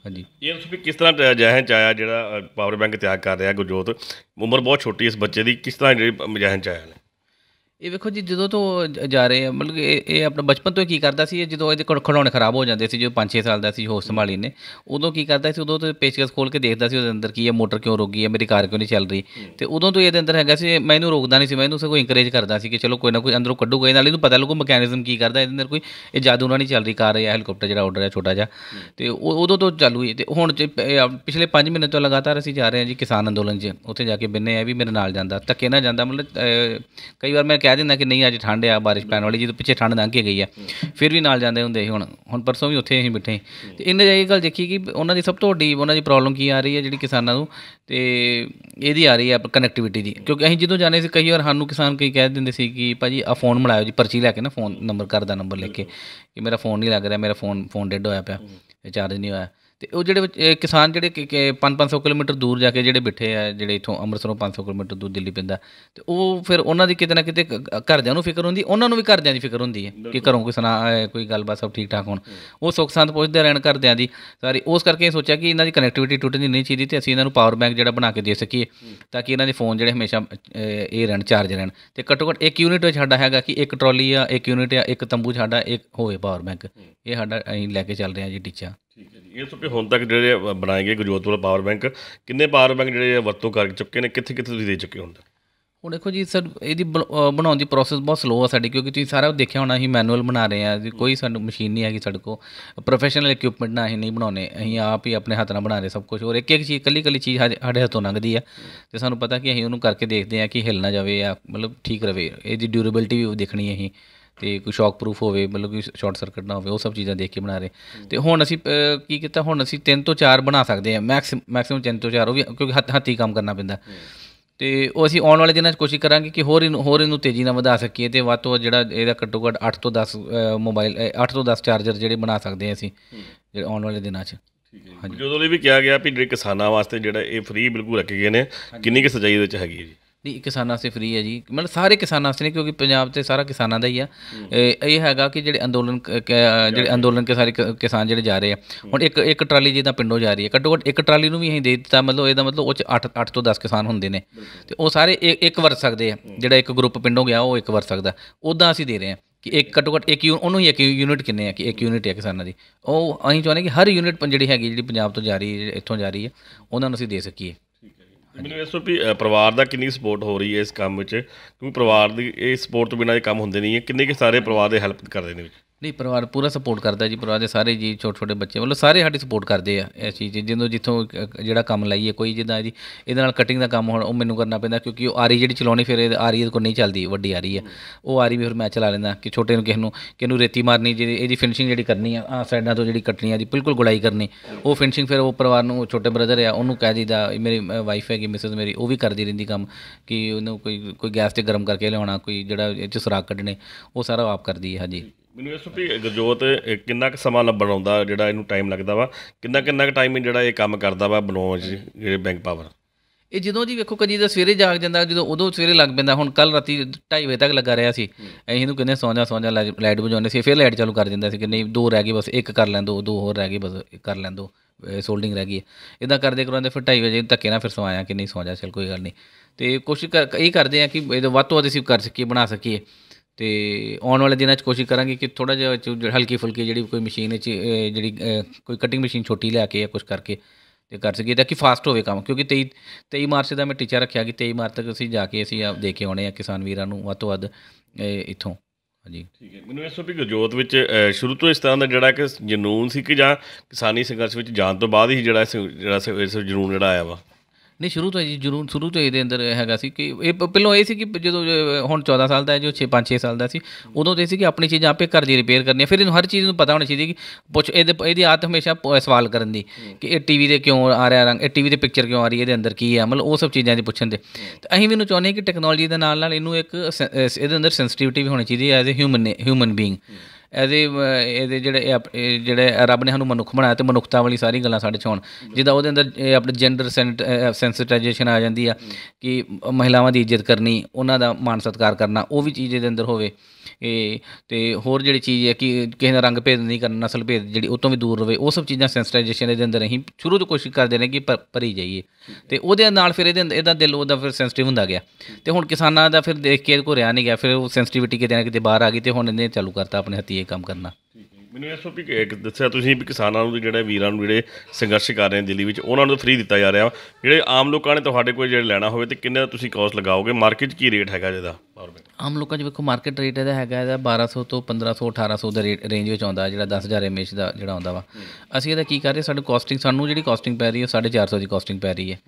ਹਾਂਜੀ ਇਹ ਤੁਸੀਂ ਵੀ ਕਿਸ ਤਰ੍ਹਾਂ ਜਹਨ ਚ ਆਇਆ ਜਿਹੜਾ ਪਾਵਰ ਬੈਂਕ ਤਿਆਗ ਕਰ ਰਿਹਾ ਗੁਰਜੋਤ ਉਮਰ ਬਹੁਤ ਛੋਟੀ ਇਸ ਬੱਚੇ ਦੀ ਕਿਸ ਤਰ੍ਹਾਂ ਜਿਹੜੀ ਜਹਨ ਚ ਆਇਆ ਇਹ ਵੇਖੋ ਜੀ ਜਦੋਂ ਤੋਂ ਜਾ ਰਹੇ ਆ ਮਤਲਬ ਇਹ ਆਪਣਾ ਬਚਪਨ ਤੋਂ ਕੀ ਕਰਦਾ ਸੀ ਜਦੋਂ ਇਹਦੇ ਖਿਡੌਣੇ ਖਰਾਬ ਹੋ ਜਾਂਦੇ ਸੀ ਜਦੋਂ 5-6 ਸਾਲ ਦਾ ਸੀ ਹੋਸ਼ ਸੰਭਾਲੀ ਨੇ ਉਦੋਂ ਕੀ ਕਰਦਾ ਸੀ ਉਦੋਂ ਤੋਂ ਪੇਚਕਸ ਖੋਲ ਕੇ ਦੇਖਦਾ ਸੀ ਉਹਦੇ ਅੰਦਰ ਕੀ ਹੈ ਮੋਟਰ ਕਿਉਂ ਰੁਕ ਗਈ ਹੈ ਮੇਰੀ ਕਾਰ ਕਿਉਂ ਨਹੀਂ ਚੱਲ ਰਹੀ ਤੇ ਉਦੋਂ ਤੋਂ ਇਹਦੇ ਅੰਦਰ ਹੈਗਾ ਸੀ ਮੈਂ ਇਹਨੂੰ ਰੋਕਦਾ ਨਹੀਂ ਸੀ ਮੈਂ ਇਹਨੂੰ ਸਗੋਂ ਇਨਕਰੇਜ ਕਰਦਾ ਸੀ ਕਿ ਚਲੋ ਕੋਈ ਨਾ ਕੋਈ ਅੰਦਰੋਂ ਕੱਢੂਗਾ ਕੋਈ ਨਾਲ ਇਹਨੂੰ ਪਤਾ ਲੱਗੂ ਮਕੈਨਿਜ਼ਮ ਕੀ ਕਰਦਾ ਇਹਦੇ ਅੰਦਰ ਕੋਈ ਇਹ ਜਾਦੂ ਨਾਲ ਨਹੀਂ ਚੱਲ ਰਹੀ ਕਾਰ ਜਾਂ ਹੈਲੀਕਾਪਟਰ ਜਿਹੜਾ ਆਰਡਰ ਹੈ ਛੋਟਾ ਜਿਹਾ ਤੇ ਉਦੋਂ ਤੋਂ ਚੱਲੂ ਹੀ ਤੇ ਹੁਣ ਪਿਛਲੇ 5 ਮਹੀਨੇ ਤੋਂ ਲਗਾਤਾਰ ਅਸੀਂ ਜਾ ਰਹੇ ਹਾਂ ਜੀ ਕਿਸਾਨ ਅੰਦੋਲਨ 'ਚ ਉੱਥੇ ਜਾ ਕੇ ਬਿੰਨੇ ਆ ਵੀ ਮੇਰੇ ਨਾਲ ਜਾਂਦਾ ਧੱਕੇ ਨਾ ਜਾਂਦਾ ਮਤਲਬ ਕਈ ਵਾਰ ਮੈਂ ਕਹਿ ਦਿੰਦਾ ਕਿ ਨਹੀਂ ਅੱਜ ਠੰਡ ਆ ਬਾਰਿਸ਼ ਪੈਣ ਵਾਲੀ ਜਦੋਂ ਪਿੱਛੇ ਠੰਡ ਲੰਘ ਕੇ ਗਈ ਆ ਫਿਰ ਵੀ ਨਾਲ ਜਾਂਦੇ ਹੁੰਦੇ ਸੀ ਹੁਣ ਹੁਣ ਪਰਸੋਂ ਵੀ ਉੱਥੇ ਅਸੀਂ ਬਿਠੇ ਤੇ ਇਹਨੇ ਜਾਈ ਗੱਲ ਦੇਖੀ ਕਿ ਉਹਨਾਂ ਦੀ ਸਭ ਤੋਂ ਵੱਡੀ ਉਹਨਾਂ ਦੀ ਪ੍ਰੋਬਲਮ ਕੀ ਆ ਰਹੀ ਹੈ ਜਿਹੜੀ ਕਿਸਾਨਾਂ ਨੂੰ ਤੇ ਇਹਦੀ ਆ ਰਹੀ ਹੈ ਕਨੈਕਟੀਵਿਟੀ ਦੀ ਕਿਉਂਕਿ ਅਸੀਂ ਜਦੋਂ ਜਾਣੇ ਸੀ ਕਈ ਵਾਰ ਸਾਨੂੰ ਕਿਸਾਨ ਕਈ ਕਹਿ ਦਿੰਦੇ ਸੀ ਕਿ ਭਾਜੀ ਆ ਫੋਨ ਮਲਾਇਓ ਜੀ ਪਰਚੀ ਲੈ ਕੇ ਨਾ ਫੋਨ ਨੰਬਰ ਕਰਦਾ ਨੰਬਰ ਲਿਖ ਕੇ ਕਿ ਮੇਰਾ ਫੋਨ ਨਹੀਂ ਲੱਗ ਰਿਹਾ ਮੇਰਾ ਫੋਨ ਫੋਨ ਡੈਡ ਹੋਇਆ ਪਿਆ ਚਾਰਜ ਨਹੀਂ ਹੋਇਆ ਤੇ ਉਹ ਜਿਹੜੇ ਕਿਸਾਨ ਜਿਹੜੇ 5-500 ਕਿਲੋਮੀਟਰ ਦੂਰ ਜਾ ਕੇ ਜਿਹੜੇ ਬਿਠੇ ਆ ਜਿਹੜੇ ਇਥੋਂ ਅੰਮ੍ਰਿਤਸਰੋਂ 500 ਕਿਲੋਮੀਟਰ ਦੂਰ ਦਿੱਲੀ ਪਿੰਦਾ ਤੇ ਉਹ ਫਿਰ ਉਹਨਾਂ ਦੀ ਕਿਤੇ ਨਾ ਕਿਤੇ ਘਰਦਿਆਂ ਨੂੰ ਫਿਕਰ ਹੁੰਦੀ ਉਹਨਾਂ ਨੂੰ ਵੀ ਘਰਦਿਆਂ ਦੀ ਫਿਕਰ ਹੁੰਦੀ ਹੈ ਕਿ ਘਰੋਂ ਕੋਈ ਸੁਣਾ ਕੋਈ ਗੱਲਬਾਤ ਸਭ ਠੀਕ ਠਾਕ ਹੋਣ ਉਹ ਸੁੱਖ ਸੰਤ ਪੁੱਛਦੇ ਰਹਿਣ ਘਰਦਿਆਂ ਦੀ ਸਾਰੀ ਉਸ ਕਰਕੇ ਸੋਚਿਆ ਕਿ ਇਹਨਾਂ ਦੀ ਕਨੈਕਟੀਵਿਟੀ ਟੁੱਟਣੀ ਨਹੀਂ ਚਾਹੀਦੀ ਤੇ ਅਸੀਂ ਇਹਨਾਂ ਨੂੰ ਪਾਵਰ ਬੈਂਕ ਜਿਹੜਾ ਬਣਾ ਕੇ ਦੇ ਸਕੀਏ ਤਾਂ ਕਿ ਇਹਨਾਂ ਦੇ ਫੋਨ ਜਿਹੜੇ ਹਮੇਸ਼ਾ ਇਹ ਰਹਿਣ ਚਾਰਜ ਰਹਿਣ ਤੇ ਘੱਟੋ ਘੱਟ ਇੱਕ ਯੂਨਿਟ ਸਾਡਾ ਹੈਗਾ ਕਿ ਇੱਕ ਟਰਾਲੀ ਆ ਇੱਕ ਯੂਨਿਟ ਆ ਇੱਕ ਤੰਬੂ ਸਾਡਾ ਇੱਕ ਹੋਵੇ ਪਾਵਰ ਬੈਂਕ ਇਹ ਸਾਡਾ ਅਸੀਂ ਲੈ ਕੇ ਚੱਲ ਰਹੇ ਹਾਂ ਜੀ ਟੀਚਾ ਠੀਕ ਹੈ ਜੀ ਇਹ ਤੋਂ ਹੁਣ ਤੱਕ ਜਿਹੜੇ ਬਣਾਏ ਗਏ ਪਾਵਰ ਬੈਂਕ ਕਿੰਨੇ ਪਾਵਰ ਬੈਂਕ ਜਿਹੜੇ ਵਰਤੋਂ ਕਰ ਚੁੱਕੇ ਨੇ ਕਿੱਥੇ ਕਿੱਥੇ ਤੁਸੀਂ ਦੇ ਚੁੱਕੇ ਹੁੰਦੇ ਹੁਣ ਦੇਖੋ ਜੀ ਸਰ ਇਹਦੀ ਬਣਾਉਣ ਦੀ ਪ੍ਰੋਸੈਸ ਬਹੁਤ ਸਲੋ ਆ ਸਾਡੀ ਕਿਉਂਕਿ ਤੁਸੀਂ ਸਾਰਾ ਦੇਖਿਆ ਹੋਣਾ ਅਸੀਂ ਮੈਨੂਅਲ ਬਣਾ ਰਹੇ ਆ ਜੀ ਕੋਈ ਸਾਨੂੰ ਮਸ਼ੀਨ ਨਹੀਂ ਹੈਗੀ ਸਾਡੇ ਕੋ ਪ੍ਰੋਫੈਸ਼ਨਲ ਇਕਵਿਪਮੈਂਟ ਨਾਲ ਅਸੀਂ ਨਹੀਂ ਬਣਾਉਨੇ ਅਸੀਂ ਆਪ ਹੀ ਆਪਣੇ ਹੱਥ ਨਾਲ ਬਣਾ ਰਹੇ ਸਭ ਕੁਝ ਔਰ ਇੱਕ ਇੱਕ ਚੀਜ਼ ਕੱਲੀ ਕੱਲੀ ਚੀਜ਼ ਸਾਡੇ ਹੱਥੋਂ ਲੰਘਦੀ ਆ ਤੇ ਸਾਨੂੰ ਪਤਾ ਕਿ ਅਸੀਂ ਉਹਨੂੰ ਕਰਕੇ ਦੇਖਦੇ ਆ ਕਿ ਹਿੱਲ ਨਾ ਜਾਵੇ ਆ ਮਤਲਬ ਠੀਕ ਰਵੇ ਇਹਦੀ ਡਿਊਰੇਬਿਲਟੀ ਵੀ ਦੇਖਣੀ ਹੈ ਅਸੀਂ ਤੇ ਕੋਈ ਸ਼ੌਕ ਪ੍ਰੂਫ ਹੋਵੇ ਮਤਲਬ ਕਿ ਸ਼ਾਰਟ ਸਰਕਟ ਨਾ ਹੋਵੇ ਉਹ ਸਭ ਚੀਜ਼ਾਂ ਦੇਖ ਕੇ ਬਣਾ ਰਹੇ ਤੇ ਹੁਣ ਅਸੀਂ ਕੀ ਕੀਤਾ ਹੁਣ ਅਸੀਂ 3 ਤੋਂ 4 ਬਣਾ ਸਕਦੇ ਆ ਮੈਕਸ ਮੈਕਸਿਮਮ 3 ਤੋਂ 4 ਉਹ ਵੀ ਕਿਉਂਕਿ ਹੱਥ ਹੱਥੀ ਕੰਮ ਕਰਨਾ ਪੈਂਦਾ ਤੇ ਉਹ ਅਸੀਂ ਆਉਣ ਵਾਲੇ ਦਿਨਾਂ 'ਚ ਕੋਸ਼ਿਸ਼ ਕਰਾਂਗੇ ਕਿ ਹੋਰ ਇਹਨੂੰ ਹੋਰ ਇਹਨੂੰ ਤੇਜ਼ੀ ਨਾਲ ਵਧਾ ਸਕੀਏ ਤੇ ਵੱਧ ਤੋਂ ਜਿਹੜਾ ਇਹਦਾ ਘੱਟੋ ਘੱਟ 8 ਤੋਂ 10 ਮੋਬਾਈਲ 8 ਤੋਂ 10 ਚਾਰਜਰ ਜਿਹੜੇ ਬਣਾ ਸਕਦੇ ਆ ਅਸੀਂ ਜਿਹੜੇ ਆਉਣ ਵਾਲੇ ਦਿਨਾਂ 'ਚ ਜਦੋਂ ਲਈ ਵੀ ਕਿਹਾ ਗਿਆ ਵੀ ਜਿਹੜੇ ਕਿਸਾਨਾਂ ਵਾਸਤੇ ਜਿਹੜਾ ਇਹ ਫ੍ਰੀ ਬਿਲਕੁਲ ਰੱਖੇ ਗਏ ਨੇ ਕਿੰਨੀ ਕਿ ਸਚਾਈ ਦੇ ਵਿੱਚ ਹੈਗੀ ਹੈ ਜੀ ਨਹੀਂ ਕਿਸਾਨਾਂ ਵਾਸਤੇ ਫ੍ਰੀ ਹੈ ਜੀ ਮਤਲਬ ਸਾਰੇ ਕਿਸਾਨਾਂ ਵਾਸਤੇ ਨਹੀਂ ਕਿਉਂਕਿ ਪੰਜਾਬ ਤੇ ਸਾਰਾ ਕਿਸਾਨਾਂ ਦਾ ਹੀ ਆ ਇਹ ਹੈਗਾ ਕਿ ਜਿਹੜੇ ਅੰਦੋਲਨ ਜਿਹੜੇ ਅੰਦੋਲਨ ਕੇ ਸਾਰੇ ਕਿਸਾਨ ਜਿਹੜੇ ਜਾ ਰਹੇ ਆ ਹੁਣ ਇੱਕ ਇੱਕ ਟਰਾਲੀ ਜਿਹਦਾ ਪਿੰਡੋਂ ਜਾ ਰਹੀ ਹੈ ਘੱਟੋ ਘੱਟ ਇੱਕ ਟਰਾਲੀ ਨੂੰ ਵੀ ਅਸੀਂ ਦੇ ਦਿੱਤਾ ਮਤਲਬ ਇਹਦਾ ਮਤਲਬ ਉਹ ਚ 8 8 ਤੋਂ 10 ਕਿਸਾਨ ਹੁੰਦੇ ਨੇ ਤੇ ਉਹ ਸਾਰੇ ਇੱਕ ਵਰ ਸਕਦੇ ਆ ਜਿਹੜਾ ਇੱਕ ਗਰੁੱਪ ਪਿੰਡੋਂ ਗਿਆ ਉਹ ਇੱਕ ਵਰ ਸਕਦਾ ਉਦਾਂ ਅਸੀਂ ਦੇ ਰਹੇ ਆ ਕਿ ਇੱਕ ਘੱਟੋ ਘੱਟ ਇੱਕ ਉਹਨੂੰ ਹੀ ਇੱਕ ਯੂਨਿਟ ਕਿੰਨੇ ਆ ਕਿ ਇੱਕ ਯੂਨਿਟ ਹੈ ਕਿਸਾਨਾਂ ਦੀ ਉਹ ਅਸੀਂ ਚਾਹੁੰਦੇ ਕਿ ਹਰ ਯੂਨਿਟ ਜਿਹੜੀ ਹੈਗੀ ਜਿਹੜੀ ਪੰਜਾਬ ਤੋਂ ਜਾ ਰਹੀ ਹੈ ਇੱਥੋਂ ਜਾ ਰਹੀ ਹੈ ਉਹਨਾਂ ਨੂੰ ਅਸੀਂ ਦੇ ਸਕੀਏ ਮੈਨੂੰ ਇਸ ਵੀ ਪਰਿਵਾਰ ਦਾ ਕਿੰਨੀ ਸਪੋਰਟ ਹੋ ਰਹੀ ਹੈ ਇਸ ਕੰਮ ਵਿੱਚ ਕਿਉਂਕਿ ਪਰਿਵਾਰ ਦੀ ਇਹ ਸਪੋਰਟ ਤੋਂ ਬਿਨਾਂ ਇਹ ਕੰਮ ਹੁੰਦੇ ਨਹੀਂ ਹੈ ਕਿੰਨੇ ਕਿ ਸਾਰੇ ਪਰਿਵਾਰ ਦੇ ਹੈਲਪ ਕਰਦੇ ਨੇ ਵਿੱਚ ਨਹੀਂ ਪਰਿਵਾਰ ਪੂਰਾ ਸਪੋਰਟ ਕਰਦਾ ਜੀ ਪਰਿਵਾਰ ਦੇ ਸਾਰੇ ਜੀ ਛੋਟੇ ਛੋਟੇ ਬੱਚੇ ਮਤਲਬ ਸਾਰੇ ਸਾਡੀ ਸਪੋਰਟ ਕਰਦੇ ਆ ਇਸ ਚੀਜ਼ ਜਿੰਦੋਂ ਜਿੱਥੋਂ ਜਿਹੜਾ ਕੰਮ ਲਈਏ ਕੋਈ ਜਿੱਦਾਂ ਜੀ ਇਹਦੇ ਨਾਲ ਕਟਿੰਗ ਦਾ ਕੰਮ ਹੁਣ ਉਹ ਮੈਨੂੰ ਕਰਨਾ ਪੈਂਦਾ ਕਿਉਂਕਿ ਉਹ ਆਰੀ ਜਿਹੜੀ ਚਲਾਉਣੀ ਫਿਰ ਇਹ ਆਰੀ ਇਹ ਕੋ ਨਹੀਂ ਚੱਲਦੀ ਵੱਡੀ ਆਰੀ ਆ ਉਹ ਆਰੀ ਵੀ ਫਿਰ ਮੈਂ ਚਲਾ ਲੈਂਦਾ ਕਿ ਛੋਟੇ ਨੂੰ ਕਿਸ ਨੂੰ ਕਿਹਨੂੰ ਰੇਤੀ ਮਾਰਨੀ ਜਿਹੜੀ ਇਹਦੀ ਫਿਨਿਸ਼ਿੰਗ ਜਿਹੜੀ ਕਰਨੀ ਆ ਆ ਸਾਈਡਾਂ ਤੋਂ ਜਿਹੜੀ ਕੱਟਣੀ ਆ ਦੀ ਬਿਲਕੁਲ ਗੁੜਾਈ ਕਰਨੀ ਉਹ ਫਿਨਿਸ਼ਿੰਗ ਫਿਰ ਉਹ ਪਰਿਵਾਰ ਨੂੰ ਛੋਟੇ ਬ੍ਰਦਰ ਆ ਉਹਨੂੰ ਕਹਿ ਦਈਦਾ ਮੇਰੀ ਵਾਈਫ ਹੈਗੀ ਮਿਸਿਸ ਮੇਰੀ ਉਹ ਵੀ ਕਰਦੀ ਰਹਿੰਦੀ ਕੰਮ ਕਿ ਉਹਨੂੰ ਕੋਈ ਕੋਈ ਗੈਸ ਤੇ ਗਰਮ ਕਰਕੇ ਲਿਆਉਣਾ ਕੋਈ ਜਿਹੜਾ ਇਹ ਚ ਸੁਰਾਖ ਕੱਢਣੇ ਉਹ ਸਾਰਾ ਆਪ ਕਰਦੀ ਹੈ ਹਾਂਜੀ ਮੈਨੂੰ ਇਹ ਸੁਪੀ ਗਰਜੋਤ ਕਿੰਨਾ ਕੁ ਸਮਾਂ ਲੱਭਣ ਆਉਂਦਾ ਜਿਹੜਾ ਇਹਨੂੰ ਟਾਈਮ ਲੱਗਦਾ ਵਾ ਕਿੰਨਾ ਕਿੰਨਾ ਕੁ ਟਾਈਮ ਜਿਹੜਾ ਇਹ ਕੰਮ ਕਰਦਾ ਵਾ ਬਣਾਉਣ ਜਿਹੜੇ ਬੈਂਕ ਪਾਵਰ ਇਹ ਜਦੋਂ ਜੀ ਵੇਖੋ ਕਦੀ ਦਾ ਸਵੇਰੇ ਜਾਗ ਜਾਂਦਾ ਜਦੋਂ ਉਦੋਂ ਸਵੇਰੇ ਲੱਗ ਪੈਂਦਾ ਹੁਣ ਕੱਲ ਰਾਤੀ 2:30 ਵਜੇ ਤੱਕ ਲੱਗਾ ਰਿਹਾ ਸੀ ਅਸੀਂ ਇਹਨੂੰ ਕਹਿੰਦੇ ਸੌਂ ਜਾ ਸੌਂ ਜਾ ਲਾਈਟ ਬੁਝਾਉਂਦੇ ਸੀ ਫਿਰ ਲਾਈਟ ਚਾਲੂ ਕਰ ਦਿੰਦਾ ਸੀ ਕਿ ਨਹੀਂ ਦੋ ਰਹਿ ਗਏ ਬਸ ਇੱਕ ਕਰ ਲੈਣ ਦੋ ਦੋ ਹੋਰ ਰਹਿ ਗਏ ਬਸ ਕਰ ਲੈਣ ਦੋ ਸੋਲਡਿੰਗ ਰਹਿ ਗਈ ਇਦਾਂ ਕਰਦੇ ਕਰਾਉਂਦੇ ਫਿਰ 2:30 ਵਜੇ ਧੱਕੇ ਨਾਲ ਫਿਰ ਸਵਾਇਆ ਕਿ ਨਹੀਂ ਸੌਂ ਜਾ ਚਲ ਕੋਈ ਗੱਲ ਨਹੀਂ ਤੇ ਕੋਸ਼ਿਸ਼ ਇਹ ਕਰਦੇ ਆ ਕਿ ਇਹਦਾ ਵੱਤੋਂ ਅਸੀਂ ਕਰ ਸਕੀਏ ਬਣਾ ਸਕੀਏ ਤੇ ਆਉਣ ਵਾਲੇ ਦਿਨਾਂ 'ਚ ਕੋਸ਼ਿਸ਼ ਕਰਾਂਗੇ ਕਿ ਥੋੜਾ ਜਿਹਾ ਹਲਕੀ ਫੁਲਕੀ ਜਿਹੜੀ ਕੋਈ ਮਸ਼ੀਨ 'ਚ ਜਿਹੜੀ ਕੋਈ ਕਟਿੰਗ ਮਸ਼ੀਨ ਛੋਟੀ ਲੈ ਕੇ ਜਾਂ ਕੁਝ ਕਰਕੇ ਤੇ ਕਰ ਸਕੀਏ ਤਾਂ ਕਿ ਫਾਸਟ ਹੋਵੇ ਕੰਮ ਕਿਉਂਕਿ 23 23 ਮਾਰਚ ਦਾ ਮੈਂ ਟੀਚਾ ਰੱਖਿਆ ਕਿ 23 ਮਾਰਚ ਤੱਕ ਅਸੀਂ ਜਾ ਕੇ ਅਸੀਂ ਆਪ ਦੇ ਕੇ ਆਉਣੇ ਆ ਕਿਸਾਨ ਵੀਰਾਂ ਨੂੰ ਵੱਧ ਤੋਂ ਵੱਧ ਇੱਥੋਂ ਹਾਂਜੀ ਠੀਕ ਹੈ ਮੈਨੂੰ ਇਸ ਵੀ ਗਜੋਤ ਵਿੱਚ ਸ਼ੁਰੂ ਤੋਂ ਇਸ ਤਰ੍ਹਾਂ ਦਾ ਜਿਹੜਾ ਕਿ ਜਨੂਨ ਸੀ ਕਿ ਜਾਂ ਕਿਸਾਨੀ ਸੰਘਰਸ਼ ਵਿੱਚ ਜਾਣ ਤੋਂ ਬਾਅਦ ਹੀ ਜਿਹੜਾ ਇਸ ਜਿਹੜਾ ਇਸ ਜਨੂਨ ਜਿਹੜਾ ਆਇਆ ਵਾ ਨਹੀਂ ਸ਼ੁਰੂ ਤੋਂ ਜੀ ਜਰੂਰ ਸ਼ੁਰੂ ਤੋਂ ਇਹਦੇ ਅੰਦਰ ਹੈਗਾ ਸੀ ਕਿ ਇਹ ਪਹਿਲਾਂ ਇਹ ਸੀ ਕਿ ਜਦੋਂ ਹੁਣ 14 ਸਾਲ ਦਾ ਹੈ ਜੋ 6 5 6 ਸਾਲ ਦਾ ਸੀ ਉਦੋਂ ਤੇ ਸੀ ਕਿ ਆਪਣੀ ਚੀਜ਼ ਆਪੇ ਘਰ ਦੀ ਰਿਪੇਅਰ ਕਰਨੀ ਹੈ ਫਿਰ ਇਹਨੂੰ ਹਰ ਚੀਜ਼ ਨੂੰ ਪਤਾ ਹੋਣਾ ਚਾਹੀਦੀ ਕਿ ਪੁੱਛ ਇਹਦੇ ਇਹਦੀ ਆਦਤ ਹਮੇਸ਼ਾ ਸਵਾਲ ਕਰਨ ਦੀ ਕਿ ਇਹ ਟੀਵੀ ਦੇ ਕਿਉਂ ਆ ਰਿਹਾ ਰੰਗ ਇਹ ਟੀਵੀ ਦੇ ਪਿਕਚਰ ਕਿਉਂ ਆ ਰਹੀ ਹੈ ਇਹਦੇ ਅੰਦਰ ਕੀ ਹੈ ਮਤਲਬ ਉਹ ਸਭ ਚੀਜ਼ਾਂ ਦੀ ਪੁੱਛਣ ਦੇ ਤੇ ਅਸੀਂ ਵੀ ਇਹਨੂੰ ਚਾਹੁੰਦੇ ਕਿ ਟੈਕਨੋਲੋਜੀ ਦੇ ਨਾਲ ਨਾਲ ਇਹਨੂੰ ਇੱਕ ਇਹਦੇ ਅੰਦਰ ਸੈਂਸਿਟੀਵਿਟੀ ਵੀ ਹੋਣੀ ਚਾਹੀਦੀ as a human human being ਇਹਦੇ ਇਹਦੇ ਜਿਹੜੇ ਜਿਹੜੇ ਰੱਬ ਨੇ ਸਾਨੂੰ ਮਨੁੱਖ ਬਣਾਇਆ ਤੇ ਮਨੁੱਖਤਾ ਵਾਲੀ ਸਾਰੀ ਗੱਲਾਂ ਸਾਡੇ 'ਚ ਹੋਣ ਜਿੱਦਾਂ ਉਹਦੇ ਅੰਦਰ ਆਪਣੇ ਜੈਂਡਰ ਸੈਂਸਿਟਾਈਜੇਸ਼ਨ ਆ ਜਾਂਦੀ ਆ ਕਿ ਮਹਿਲਾਵਾਂ ਦੀ ਇੱਜ਼ਤ ਕਰਨੀ ਉਹਨਾਂ ਦਾ ਮਾਨ ਸਤਿਕਾਰ ਕਰਨਾ ਉਹ ਵੀ ਚੀਜ਼ ਇਹਦੇ ਅੰਦਰ ਹੋਵੇ ਇਹ ਤੇ ਹੋਰ ਜਿਹੜੀ ਚੀਜ਼ ਹੈ ਕਿ ਕਿਸੇ ਦਾ ਰੰਗ ਭੇਦ ਨਹੀਂ ਕਰਨਾ ਨਸਲ ਭੇਦ ਜਿਹੜੀ ਉਤੋਂ ਵੀ ਦੂਰ ਰਵੇ ਉਹ ਸਭ ਚੀਜ਼ਾਂ ਸੈਂਸਟਾਈਜੇਸ਼ਨ ਦੇ ਅੰਦਰ ਅਸੀਂ ਸ਼ੁਰੂ ਤੋਂ ਕੋਸ਼ਿਸ਼ ਕਰਦੇ ਨੇ ਕਿ ਭਰੀ ਜਾਈਏ ਤੇ ਉਹਦੇ ਨਾਲ ਫਿਰ ਇਹਦੇ ਇਹਦਾ ਦਿਲ ਉਹਦਾ ਫਿਰ ਸੈਂਸਿਟਿਵ ਹੁੰਦਾ ਗਿਆ ਤੇ ਹੁਣ ਕਿਸਾਨਾਂ ਦਾ ਫਿਰ ਦੇਖ ਕੇ ਕੋ ਰਿਆ ਨਹੀਂ ਗਿਆ ਫਿਰ ਉਹ ਸੈਂਸਿਟੀਵਿਟੀ ਕਿਤੇ ਨਾ ਕਿਤੇ ਬਾਹਰ ਆ ਗਈ ਤੇ ਹੁਣ ਇਹਨੇ ਚਾਲੂ ਕਰਤਾ ਆਪਣੇ ਹੱਥੀ ਇਹ ਕੰਮ ਕਰਨਾ ਮੈਨੂੰ ਸੋਪੀ ਕਿ ਦੱਸਿਆ ਤੁਸੀਂ ਵੀ ਕਿਸਾਨਾਂ ਨੂੰ ਜਿਹੜੇ ਵੀਰਾਂ ਨੂੰ ਜਿਹੜੇ ਸੰਘਰਸ਼ ਕਰ ਰਹੇ ਨੇ ਦਿੱਲੀ ਵਿੱਚ ਉਹਨਾਂ ਨੂੰ ਫ੍ਰੀ ਦਿੱਤਾ ਜਾ ਰਿਹਾ ਜਿਹੜੇ ਆਮ ਲੋਕਾਂ ਨੇ ਤੁਹਾਡੇ ਕੋਲ ਜਿਹੜੇ ਲੈਣਾ ਹੋਵੇ ਤੇ ਕਿੰਨੇ ਦਾ ਤੁਸੀਂ ਕਾਸਟ ਲਗਾਓਗੇ ਮਾਰਕੀਟ ਕੀ ਰੇਟ ਹੈਗਾ ਜਿਹਦਾ ਆਮ ਲੋਕਾਂ 'ਚ ਵੇਖੋ ਮਾਰਕੀਟ ਰੇਟ ਇਹਦਾ ਹੈਗਾ ਇਹਦਾ 1200 ਤੋਂ 1500 1800 ਦਾ ਰੇਟ ਰੇਂਜ ਵਿੱਚ ਆਉਂਦਾ ਜਿਹੜਾ 10000 ਐਮਐਚ ਦਾ ਜਿਹੜਾ ਆਉਂਦਾ ਵਾ ਅਸੀਂ ਇਹਦਾ ਕੀ ਕਰ ਰਹੇ ਸਾਡੇ ਕਾਸਟਿੰਗ ਸਾਨੂੰ ਜਿਹੜੀ ਕਾਸਟਿੰਗ ਪੈ ਰਹੀ ਹੈ 450 ਦੀ ਕਾਸਟਿੰਗ ਪੈ ਰਹੀ ਹੈ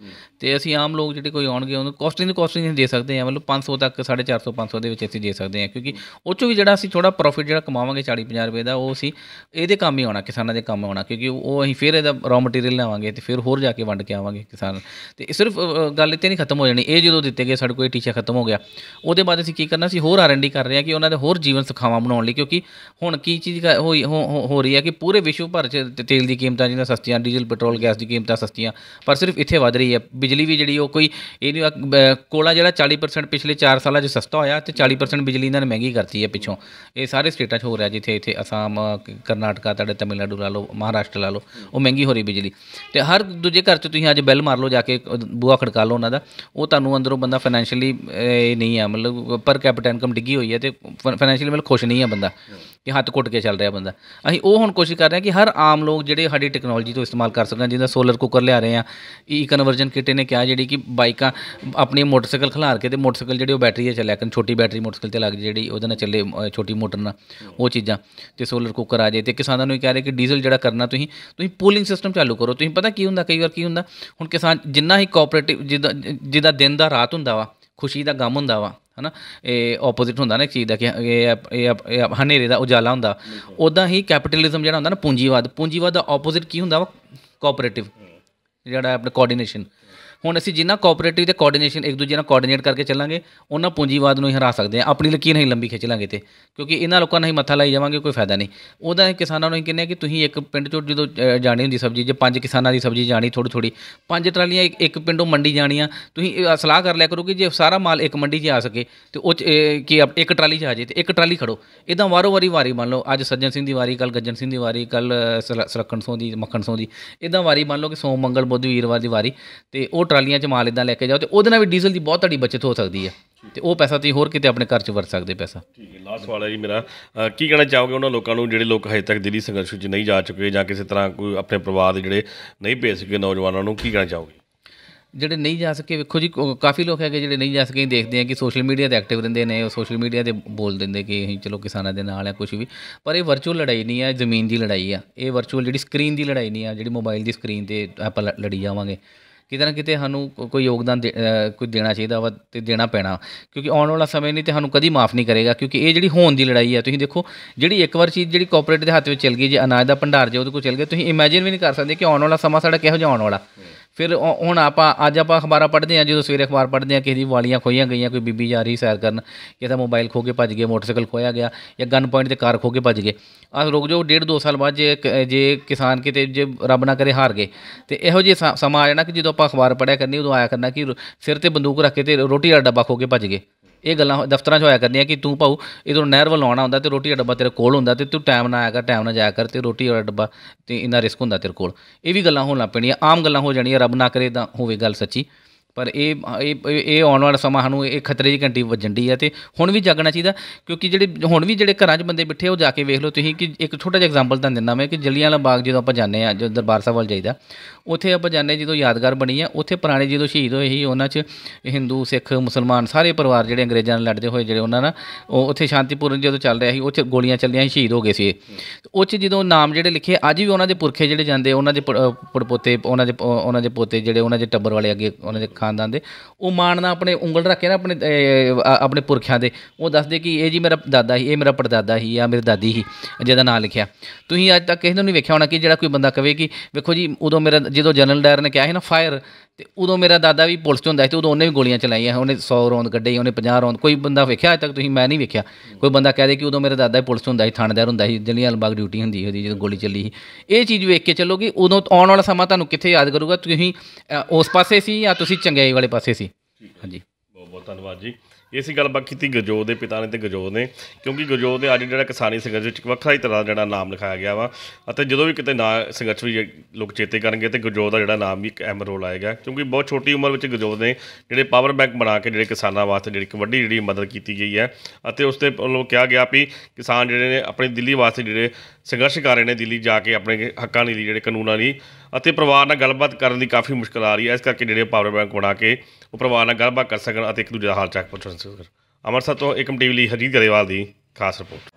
ਤੇ ਅਸੀਂ ਆਮ ਲੋਕ ਜਿਹੜੇ ਕੋਈ ਆਉਣਗੇ ਉਹਨੂੰ ਕਾਸਟਿੰਗ ਦੀ ਕਾਸਟਿੰਗ ਨਹੀਂ ਦੇ ਸਕਦੇ ਆ ਮਤਲਬ 500 ਤੱਕ 450 500 ਦੇ ਵਿੱਚ ਅਸੀਂ ਦੇ ਸਕਦੇ ਆ ਕਿਉਂਕਿ ਉਹ ਚੋਂ ਵੀ ਜਿਹੜਾ ਅਸੀਂ ਥੋੜਾ ਪ੍ਰੋਫਿਟ ਜਿਹੜਾ ਕਮਾਵਾਂਗੇ 40 50 ਰੁਪਏ ਦਾ ਉਹ ਅਸੀਂ ਇਹਦੇ ਕੰਮ ਹੀ ਆਉਣਾ ਕਿਸਾਨਾਂ ਦੇ ਕੰਮ ਆਉਣਾ ਕਿਉਂਕਿ ਉਹ ਅਸੀਂ ਫਿਰ ਇਹਦਾ ਰੌ ਮਟੀਰੀਅਲ ਲਾਵਾਂਗੇ ਤੇ ਫਿਰ ਹੋਰ ਜਾ ਕੇ ਵੰਡ ਕੇ ਆਵਾਂਗੇ ਕਿਸਾਨ ਤੇ ਸਿਰਫ ਗੱਲ ਇੱਥੇ ਨਹੀਂ ਖਤਮ ਹੋ ਜਾਣੀ ਇਹ ਜਦੋਂ ਦਿੱਤੇ ਗਏ ਸਾਡੇ ਕੋਈ ਟੀਚਾ ਖਤਮ ਹੋ ਗਿਆ ਉਹਦੇ ਬਾਅਦ ਅਸੀਂ ਕੀ ਕਰ ਕਰਨਾ ਅਸੀਂ ਹੋਰ ਆਰ&ਡੀ ਕਰ ਰਹੇ ਹਾਂ ਕਿ ਉਹਨਾਂ ਦੇ ਹੋਰ ਜੀਵਨ ਸੁਖਾਵਾਂ ਬਣਾਉਣ ਲਈ ਕਿਉਂਕਿ ਹੁਣ ਕੀ ਚੀਜ਼ ਹੋ ਰਹੀ ਹੈ ਕਿ ਪੂਰੇ ਵਿਸ਼ਵ ਭਰ 'ਚ ਤੇਲ ਦੀ ਕੀਮਤਾਂ ਜਿਹੜੀਆਂ ਸਸਤੀਆਂ ਡੀਜ਼ਲ ਪੈਟਰੋਲ ਗੈਸ ਦੀ ਕੀਮਤਾਂ ਸਸਤੀਆਂ ਪਰ ਸਿਰਫ ਇੱਥੇ ਵਧ ਰਹੀ ਹੈ ਬਿਜਲੀ ਵੀ ਜਿਹੜੀ ਉਹ ਕੋਈ ਇਹ ਨਹੀਂ ਕੋਲਾ ਜਿਹੜਾ 40% ਪਿਛਲੇ 4 ਸਾਲਾਂ 'ਚ ਸਸਤਾ ਹੋਇਆ ਤੇ 40% ਬਿਜਲੀ ਇਹਨਾਂ ਨੇ ਮਹਿੰਗੀ ਕਰਤੀ ਹੈ ਪਿੱਛੋਂ ਇਹ ਸਾਰੇ ਸਟੇਟਾਂ 'ਚ ਹੋ ਰਿਹਾ ਜਿੱਥੇ ਇੱਥੇ ਅਸਾਮ ਕਰਨਾਟਕਾ ਤੜੇ ਤਮਿਲਨਾਡੂ ਲਾ ਲਓ ਮਹਾਰਾਸ਼ਟਰ ਲਾ ਲਓ ਉਹ ਮਹਿੰਗੀ ਹੋ ਰਹੀ ਬਿਜਲੀ ਤੇ ਹਰ ਦੂਜੇ ਘਰ 'ਚ ਤੁਸੀਂ ਅੱਜ ਬੈਲ ਮਾਰ ਲਓ ਜਾ ਕੇ ਬੂਆ ਖੜਕਾ ਲਓ ਉਹਨਾਂ ਦਾ ਉਹ ਤੁਹਾਨੂੰ ਅੰਦਰੋਂ ਬੰਦਾ ਫਾਈਨੈਂਸ਼ੀਅਲੀ ਨਹੀਂ ਆ ਮਤਲਬ ਪਰ ਕੈਪੀਟਲ ਇਨਕਮ ਡਿੱਗੀ ਹੋਈ ਹੈ ਤੇ ਫਾਈਨੈਂਸ਼ੀਅਲੀ ਮਤਲਬ ਖੁਸ਼ ਨਹੀਂ ਹੈ ਬੰਦਾ ਕਿ ਹੱਥ ਘੁੱਟ ਕੇ ਚੱਲ ਰਿਹਾ ਬੰਦਾ ਅਸੀਂ ਉਹ ਹੁਣ ਕੋਸ਼ਿਸ਼ ਕਰ ਰਹੇ ਹਾਂ ਕਿ ਹਰ ਆਮ ਲੋਕ ਜਿਹੜੇ ਸਾਡੀ ਟੈਕਨੋਲੋਜੀ ਤੋਂ ਇਸਤੇਮਾਲ ਕਰ ਸਕਣ ਜਿੰਦਾ ਸੋਲਰ ਕੁੱਕਰ ਲਿਆ ਰਹੇ ਆ ਈ ਕਨਵਰਜਨ ਕਿਟ ਨੇ ਕਿਹਾ ਜਿਹੜੀ ਕਿ ਬਾਈਕਾਂ ਆਪਣੀ ਮੋਟਰਸਾਈਕਲ ਖਲਾਰ ਕੇ ਤੇ ਮੋਟਰਸਾਈਕਲ ਜਿਹੜੀ ਉਹ ਬੈਟਰੀ 'ਤੇ ਚੱਲਿਆ ਕਰਨ ਛੋਟੀ ਬੈਟਰੀ ਮੋਟਰਸਾਈਕਲ ਤੇ ਲੱਗ ਜਿਹੜੀ ਉਹਦੇ ਨਾਲ ਚੱਲੇ ਛੋਟੀ ਮੋਟਰ ਨਾਲ ਉਹ ਚੀਜ਼ਾਂ ਤੇ ਸੋਲਰ ਕੁੱਕਰ ਆ ਜੇ ਤੇ ਕਿਸਾਨਾਂ ਨੂੰ ਇਹ ਕਹਿ ਰਹੇ ਕਿ ਡੀਜ਼ਲ ਜਿਹੜਾ ਕਰਨਾ ਤੁਸੀਂ ਤੁਸੀਂ ਪੂਲਿੰਗ ਸਿਸਟਮ ਚਾਲੂ ਕਰੋ ਤੁਸੀਂ ਪਤਾ ਕੀ ਹੁੰਦਾ ਕਈ ਵਾਰ ਕੀ ਹੁੰਦਾ ਹੁਣ ਕਿਸਾਨ ਜਿੰਨਾ ਹੀ ਕੋਆਪਰੇਟਿਵ ਜਿਹਦਾ ਦਿਨ ਦਾ ਰਾਤ ਹੁੰਦਾ ਵਾ ਖੁਸ਼ੀ ਦਾ ਗਮ ਹੁੰਦਾ ਵਾ ਹਨਾ ਇਹ ਆਪੋਜ਼ਿਟ ਹੁੰਦਾ ਨਾ ਇੱਕ ਚੀਜ਼ ਦਾ ਕਿ ਇਹ ਇਹ ਹਨੇਰੇ ਦਾ ਉਜਾਲਾ ਹੁੰਦਾ ਉਦਾਂ ਹੀ ਕੈਪੀਟਲਿਜ਼ਮ ਜਿਹੜਾ ਹੁੰਦਾ ਨਾ ਪੂੰਜੀਵਾਦ ਪੂੰਜੀਵਾਦ ਦਾ ਆਪੋਜ਼ਿਟ ਕੀ ਹੁੰਦਾ ਵਾ ਕੋਆਪਰੇਟਿਵ ਜਿਹੜਾ ਆਪਣਾ ਕੋਆਰਡੀਨੇਸ਼ਨ ਹੁਣ ਅਸੀਂ ਜਿੰਨਾ ਕੋਆਪਰੇਟਿਵ ਤੇ ਕੋਆਰਡੀਨੇਸ਼ਨ ਇੱਕ ਦੂਜੇ ਨਾਲ ਕੋਆਰਡੀਨੇਟ ਕਰਕੇ ਚੱਲਾਂਗੇ ਉਹਨਾਂ ਪੂੰਜੀਵਾਦ ਨੂੰ ਹੀ ਹਰਾ ਸਕਦੇ ਆ ਆਪਣੀ ਲਕੀਰ ਨਹੀਂ ਲੰਬੀ ਖਿੱਚ ਲਾਂਗੇ ਤੇ ਕਿਉਂਕਿ ਇਹਨਾਂ ਲੋਕਾਂ ਨਾਲ ਹੀ ਮੱਥਾ ਲਾਈ ਜਾਵਾਂਗੇ ਕੋਈ ਫਾਇਦਾ ਨਹੀਂ ਉਹਦਾ ਕਿਸਾਨਾਂ ਨੂੰ ਕਹਿੰਦੇ ਆ ਕਿ ਤੁਸੀਂ ਇੱਕ ਪਿੰਡ ਚੋਂ ਜਦੋਂ ਜਾਣੀ ਹੁੰਦੀ ਸਬਜ਼ੀ ਜੇ ਪੰਜ ਕਿਸਾਨਾਂ ਦੀ ਸਬਜ਼ੀ ਜਾਣੀ ਥੋੜੀ ਥੋੜੀ ਪੰਜ ਟਰਾਲੀਆਂ ਇੱਕ ਪਿੰਡੋਂ ਮੰਡੀ ਜਾਣੀਆਂ ਤੁਸੀਂ ਸਲਾਹ ਕਰ ਲਿਆ ਕਰੋ ਕਿ ਜੇ ਸਾਰਾ ਮਾਲ ਇੱਕ ਮੰਡੀ 'ਚ ਆ ਸਕੇ ਤੇ ਉਹ ਕਿ ਇੱਕ ਟਰਾਲੀ 'ਚ ਆ ਜੇ ਤੇ ਇੱਕ ਟਰਾਲੀ ਖੜੋ ਇਦਾਂ ਵਾਰੋ ਵਾਰੀ ਵਾਰੀ ਮੰਨ ਲਓ ਅੱਜ ਸੱਜਣ ਸਿੰਘ ਦੀ ਵਾਰੀ ਕੱਲ ਗੱਜਣ ਸਿੰਘ ਦੀ ਵਾਰੀ ਕੱਲ ਸਰਕਣ ਸੋਂ ਦੀ ਮੱਖਣ ਸੋਂ ਦੀ ਇਦਾਂ ਵਾਰੀ ਮੰਨ ਲਓ ਕਿ ਸੋਮ ਮੰਗਲ ਬੁੱਧ ਵੀਰਵਾਰ ਦੀ ਵਾਰੀ ਤੇ ਉਹ ਟਰਾਲੀਆਂ 'ਚ ਮਾਲ ਇਦਾਂ ਲੈ ਕੇ ਜਾਓ ਤੇ ਉਹਦੇ ਨਾਲ ਵੀ ਡੀਜ਼ਲ ਦੀ ਬਹੁਤ ਤੁਹਾਡੀ ਬਚਤ ਹੋ ਸਕਦੀ ਹੈ ਤੇ ਉਹ ਪੈਸਾ ਤੁਸੀਂ ਹੋਰ ਕਿਤੇ ਆਪਣੇ ਘਰ 'ਚ ਵਰਤ ਸਕਦੇ ਪੈਸਾ ਠੀਕ ਹੈ ਲਾਸਟ ਵਾਲਾ ਜੀ ਮੇਰਾ ਕੀ ਕਹਿਣਾ ਚਾਹੋਗੇ ਉਹਨਾਂ ਲੋਕਾਂ ਨੂੰ ਜਿਹੜੇ ਲੋਕ ਹਜੇ ਤੱਕ ਦਿੱਲੀ ਸੰਘਰਸ਼ ਵਿੱਚ ਨਹੀਂ ਜਾ ਚੁੱਕੇ ਜਾਂ ਕਿਸੇ ਤਰ੍ਹਾਂ ਕੋਈ ਆਪਣੇ ਪਰਿਵਾਰ ਦੇ ਜਿਹੜੇ ਨਹੀਂ ਭੇਜ ਸਕੇ ਨੌਜਵਾਨਾਂ ਨੂੰ ਕੀ ਕਹਿਣਾ ਚਾਹੋਗੇ ਜਿਹੜੇ ਨਹੀਂ ਜਾ ਸਕੇ ਵੇਖੋ ਜੀ ਕਾਫੀ ਲੋਕ ਹੈਗੇ ਜਿਹੜੇ ਨਹੀਂ ਜਾ ਸਕੇ ਦੇਖਦੇ ਆ ਕਿ ਸੋਸ਼ਲ ਮੀਡੀਆ ਤੇ ਐਕਟਿਵ ਰਹਿੰਦੇ ਨੇ ਉਹ ਸੋਸ਼ਲ ਮੀਡੀਆ ਤੇ ਬੋਲ ਦਿੰਦੇ ਕਿ ਅਸੀਂ ਚਲੋ ਕਿਸਾਨਾਂ ਦੇ ਨਾਲ ਆ ਕੁਝ ਵੀ ਪਰ ਇਹ ਵਰਚੁਅਲ ਲੜਾਈ ਨਹੀਂ ਆ ਜ਼ਮੀਨ ਦੀ ਲੜਾਈ ਆ ਇਹ ਵਰਚੁਅਲ ਜਿਹੜੀ ਸਕਰੀਨ ਦੀ ਲੜਾਈ ਨਹੀਂ ਆ ਜਿਹੜੀ ਮੋਬਾਈਲ ਦੀ ਸਕਰੀਨ ਤੇ ਆਪਾਂ ਲੜੀ ਜਾਵਾਂਗੇ ਕਿਤੇ ਨਾ ਕਿਤੇ ਸਾਨੂੰ ਕੋਈ ਯੋਗਦਾਨ ਕੋਈ ਦੇਣਾ ਚਾਹੀਦਾ ਵਾ ਤੇ ਦੇਣਾ ਪੈਣਾ ਕਿਉਂਕਿ ਆਉਣ ਵਾਲਾ ਸਮੇਂ ਨਹੀਂ ਤੇ ਸਾਨੂੰ ਕਦੀ ਮਾਫ ਨਹੀਂ ਕਰੇਗਾ ਕਿਉਂਕਿ ਇਹ ਜਿਹੜੀ ਹੋਣ ਦੀ ਲੜਾਈ ਹੈ ਤੁਸੀਂ ਦੇਖੋ ਜਿਹੜੀ ਇੱਕ ਵਾਰ ਚੀਜ਼ ਜਿਹੜੀ ਕਾਰਪੋਰੇਟ ਦੇ ਹੱਥ ਵਿੱਚ ਚਲ ਗਈ ਜੇ ਅਨਾਜ ਦਾ ਭੰਡਾਰ ਜੇ ਉਹਦੇ ਕੋਲ ਚਲ ਗਿਆ ਤੁਸੀਂ ਇਮੇਜਿਨ ਵੀ ਨਹੀਂ ਕਰ ਸਕਦੇ ਕਿ ਆਉਣ ਵਾਲਾ ਸਮਾਂ ਸਾਡਾ ਕਿਹੋ ਜਿਹਾ ਆਉਣ ਵਾਲਾ ਫਿਰ ਹੁਣ ਆਪਾਂ ਅੱਜ ਆਪਾਂ ਅਖਬਾਰਾਂ ਪੜ੍ਹਦੇ ਆ ਜਦੋਂ ਸਵੇਰੇ ਅਖਬਾਰ ਪੜ੍ਹਦੇ ਆ ਕਿਸੇ ਦੀ ਵਾਲੀਆਂ ਖੋਈਆਂ ਗਈਆਂ ਕੋਈ ਬੀਬੀ ਜਾ ਰਹੀ ਸੈਰ ਕਰਨ ਕਿਸੇ ਮੋਬਾਈਲ ਖੋ ਕੇ ਭੱਜ ਗਿਆ ਮੋਟਰਸਾਈਕਲ ਖੋਇਆ ਗਿਆ ਜਾਂ ਗਨ ਪੁਆਇੰਟ ਤੇ ਕਾਰ ਖੋ ਕੇ ਭੱਜ ਗਏ ਆਹ ਰੁਕ ਜਾਓ ਡੇਢ ਦੋ ਸਾਲ ਬਾਅਦ ਜੇ ਜੇ ਕਿਸਾਨ ਕਿਤੇ ਜੇ ਰੱਬ ਨਾ ਕਰੇ ਹਾਰ ਗਏ ਤੇ ਇਹੋ ਜੇ ਸਮਾਂ ਆ ਜਾਣਾ ਕਿ ਜਦੋਂ ਆਪਾਂ ਅਖਬਾਰ ਪੜ੍ਹਿਆ ਕਰਨੀ ਉਦੋਂ ਆਇਆ ਕਰਨਾ ਕਿ ਸਿਰ ਤੇ ਬੰਦੂਕ ਰੱਖ ਕੇ ਤੇ ਰੋਟੀ ਵਾਲਾ ਡੱਬਾ ਖੋ ਕੇ ਭੱਜ ਗਏ ਇਹ ਗੱਲਾਂ ਦਫ਼ਤਰਾਂ 'ਚ ਹੋਇਆ ਕਰਦੀਆਂ ਕਿ ਤੂੰ ਭਾਉ ਇਧਰ ਨਹਿਰ ਵੱਲ ਆਉਣਾ ਹੁੰਦਾ ਤੇ ਰੋਟੀ ਦਾ ਡੱਬਾ ਤੇਰੇ ਕੋਲ ਹੁੰਦਾ ਤੇ ਤੂੰ ਟਾਈਮ ਨਾਲ ਆਇਆ ਕਰ ਟਾਈਮ ਨਾਲ ਜਾਇਆ ਕਰ ਤੇ ਰੋਟੀ ਵਾਲਾ ਡੱਬਾ ਤੇ ਇਹਨਾਂ ਰਿਸਕ ਹੁੰਦਾ ਤੇਰੇ ਕੋਲ ਇਹ ਵੀ ਗੱਲਾਂ ਹੋਣ ਪੈਣੀਆਂ ਆਮ ਗੱਲਾਂ ਹੋ ਜਾਣੀਆਂ ਰੱਬ ਨਾ ਕਰੇ ਤਾਂ ਹੋਵੇ ਗੱਲ ਸੱਚੀ ਪਰ ਇਹ ਇਹ ਆਉਣ ਵਾਲਾ ਸਮਾਂ ਸਾਨੂੰ ਇਹ ਖਤਰੇ ਦੀ ਘੰਟੀ ਵੱਜਣ ਦੀ ਆ ਤੇ ਹੁਣ ਵੀ ਜਾਗਣਾ ਚਾਹੀਦਾ ਕਿਉਂਕਿ ਜਿਹੜੇ ਹੁਣ ਵੀ ਜਿਹੜੇ ਘਰਾਂ 'ਚ ਬੰਦੇ ਬਿਠੇ ਉਹ ਜਾ ਕੇ ਵੇਖ ਲਓ ਤੁਸੀਂ ਕਿ ਇੱਕ ਛੋਟਾ ਜਿਹਾ ਐਗਜ਼ਾਮਪਲ ਤਾਂ ਦਿੰਦਾ ਮੈਂ ਕਿ ਜਲੀਆਂ ਵਾਲਾ ਬਾਗ ਜਦੋਂ ਆਪਾਂ ਜਾਂਦੇ ਆ ਜਦੋਂ ਦਰਬਾਰ ਸਾਹਿਬ ਵੱਲ ਜਾਈਦਾ ਉੱਥੇ ਆਪਾਂ ਜਾਣੇ ਜਦੋਂ ਯਾਦਗਾਰ ਬਣੀ ਆ ਉੱਥੇ ਪੁਰਾਣੇ ਜਦੋਂ ਸ਼ਹੀਦ ਹੋਏ ਸੀ ਉਹਨਾਂ 'ਚ ਹਿੰਦੂ ਸਿੱਖ ਮੁਸਲਮਾਨ ਸਾਰੇ ਪਰਿਵਾਰ ਜਿਹੜੇ ਅੰਗਰੇਜ਼ਾਂ ਨਾਲ ਲੜਦੇ ਹੋਏ ਜਿਹੜੇ ਉਹਨਾਂ ਨਾਲ ਉਹ ਉੱਥੇ ਸ਼ਾਂਤੀਪੂਰਨ ਜਦੋਂ ਚੱਲ ਰਿਹਾ ਸੀ ਉੱਥੇ ਗੋਲੀਆਂ ਚੱਲੀਆਂ ਸੀ ਸ਼ਹੀਦ ਹੋ ਗਏ ਸੀ ਉਹ 'ਚ ਜਦੋਂ ਨਾਮ ਜਿਹੜੇ ਲਿਖੇ ਅੱਜ ਵੀ ਉਹਨਾਂ ਦੇ ਪੁਰਖੇ ਜਿਹੜੇ ਜਾਂਦੇ ਉਹਨਾਂ ਦੇ ਪੜਪੋਤੇ ਉਹਨਾਂ ਦੇ ਉਹਨਾਂ ਦੇ ਪੋਤੇ ਜਿਹੜੇ ਉਹਨਾਂ ਦੇ ਟੱਬਰ ਵਾਲੇ ਅੱਗੇ ਉਹਨਾਂ ਦੇ ਖਾਨਦਾਨ ਦੇ ਉਹ ਮਾਣ ਨਾਲ ਆਪਣੇ ਉਂਗਲ ਰੱਖ ਕੇ ਨਾ ਆਪਣੇ ਆਪਣੇ ਪੁਰਖਿਆਂ ਦੇ ਉਹ ਦੱਸਦੇ ਕਿ ਇਹ ਜੀ ਮੇਰਾ ਦਾਦਾ ਸੀ ਇਹ ਮੇਰਾ ਪੜਦਾਦਾ ਸੀ ਜਾਂ ਮੇਰੀ ਦਾਦੀ ਸੀ ਜਿਹਦਾ ਨਾਮ ਲਿਖਿਆ ਤੁਸੀਂ ਅੱਜ ਤੱਕ ਕਿਸੇ ਨੂੰ ਨਹੀਂ ਵੇਖਿਆ ਹੋਣਾ ਕਿ ਜਿਹੜਾ ਕੋਈ ਬੰਦਾ ਕਹੇ ਕਿ ਵੇਖੋ ਜੀ ਉਦੋਂ ਮੇਰਾ ਜਦੋਂ ਜਨਰਲ ਡਾਇਰ ਨੇ ਕਿਹਾ ਸੀ ਨਾ ਫਾਇਰ ਤੇ ਉਦੋਂ ਮੇਰਾ ਦਾਦਾ ਵੀ ਪੁਲਿਸ 'ਚ ਹੁੰਦਾ ਸੀ ਤੇ ਉਦੋਂ ਉਹਨੇ ਵੀ ਗੋਲੀਆਂ ਚਲਾਈਆਂ ਉਹਨੇ 100 ਰੌਂਦ ਕੱਢੇ ਉਹਨੇ 50 ਰੌਂਦ ਕੋਈ ਬੰਦਾ ਵੇਖਿਆ ਅਜੇ ਤੱਕ ਤੁਸੀਂ ਮੈਂ ਨਹੀਂ ਵੇਖਿਆ ਕੋਈ ਬੰਦਾ ਕਹਦੇ ਕਿ ਉਦੋਂ ਮੇਰਾ ਦਾਦਾ ਪੁਲਿਸ ਹੁੰਦਾ ਸੀ ਥਾਣੇਦਾਰ ਹੁੰਦਾ ਸੀ ਜਲੀਆਂ ਬਾਗ ਡਿਊਟੀ ਹੁੰਦੀ ਉਹਦੀ ਜਦੋਂ ਗੋਲੀ ਚੱਲੀ ਸੀ ਇਹ ਚੀਜ਼ ਵੇਖ ਕੇ ਚੱਲੋਗੇ ਕਿ ਉਦੋਂ ਆਉਣ ਵਾਲਾ ਸਮਾਂ ਤੁਹਾਨੂੰ ਕਿੱਥੇ ਯਾਦ ਕਰੂਗਾ ਤੁਸੀਂ ਉਸ ਪਾਸੇ ਸੀ ਜਾਂ ਤੁਸੀਂ ਚੰਗਿਆਈ ਵਾਲੇ ਪਾਸੇ ਸੀ ਹਾਂਜੀ ਬਹੁਤ ਬਹੁਤ ਧੰਨਵਾਦ ਜੀ ਇਹ ਸੀ ਗੱਲਬਾਤ ਕੀਤੀ ਗਜੋਦ ਦੇ ਪਿਤਾ ਨੇ ਤੇ ਗਜੋਦ ਨੇ ਕਿਉਂਕਿ ਗਜੋਦ ਦੇ ਅੱਜ ਜਿਹੜਾ ਕਿਸਾਨੀ ਸੰਘਰਸ਼ ਵਿੱਚ ਵੱਖਰਾ ਹੀ ਤਰ੍ਹਾਂ ਜਿਹੜਾ ਨਾਮ ਲਿਖਾਇਆ ਗਿਆ ਵਾ ਅਤੇ ਜਦੋਂ ਵੀ ਕਿਤੇ ਨਾ ਸੰਘਰਸ਼ ਵੀ ਲੋਕ ਚੇਤੇ ਕਰਨਗੇ ਤੇ ਗਜੋਦ ਦਾ ਜਿਹੜਾ ਨਾਮ ਵੀ ਇੱਕ ਅਹਿਮ ਰੋਲ ਆਏਗਾ ਕਿਉਂਕਿ ਬਹੁਤ ਛੋਟੀ ਉਮਰ ਵਿੱਚ ਗਜੋਦ ਨੇ ਜਿਹੜੇ ਪਾਵਰ ਬੈਂਕ ਬਣਾ ਕੇ ਜਿਹੜੇ ਕਿਸਾਨਾਂ ਵਾਸਤੇ ਜਿਹੜੀ ਇੱਕ ਵੱਡੀ ਜਿਹੜੀ ਮਦਦ ਕੀਤੀ ਗਈ ਹੈ ਅਤੇ ਉਸ ਤੇ ਲੋਕ ਕਿਹਾ ਗਿਆ ਵੀ ਕਿਸਾਨ ਜਿਹੜੇ ਨੇ ਆਪਣੀ ਦਿੱਲੀ ਵਾਸਤੇ ਜਿਹੜੇ ਸੰਘਰਸ਼ ਕਰ ਰਹੇ ਨੇ ਦਿੱਲੀ ਜਾ ਕੇ ਆਪਣੇ ਹੱਕਾਂ ਲਈ ਜਿਹੜੇ ਕਾਨੂੰਨਾਂ ਲਈ ਅਤੇ ਪਰਿਵਾਰ ਨਾਲ ਗੱਲਬਾਤ ਕਰਨ ਦੀ ਕਾਫੀ ਮੁਸ਼ਕਲ ਆ ਰਹੀ ਹੈ ਇਸ ਕਰਕੇ ਜਿਹੜੇ ਪਾਵਰ ਬੈਂਕ ਬਣਾ ਕੇ ਉਹ ਪਰਿਵਾਰ ਨਾਲ ਗੱਲਬਾਤ ਕਰ ਸਕਣ ਅਤੇ ਇੱਕ ਦੂਜੇ ਦਾ ਹਾਲ ਚਾਲ ਪੁੱਛ ਸਕਣ ਅਮਰਸਾ ਤੋਂ ਏਕਮ ਟੀਵੀ ਲਈ ਹਰਜੀਤ ਗਰੇਵਾਲ ਦੀ ਖਾਸ ਰਿਪੋਰਟ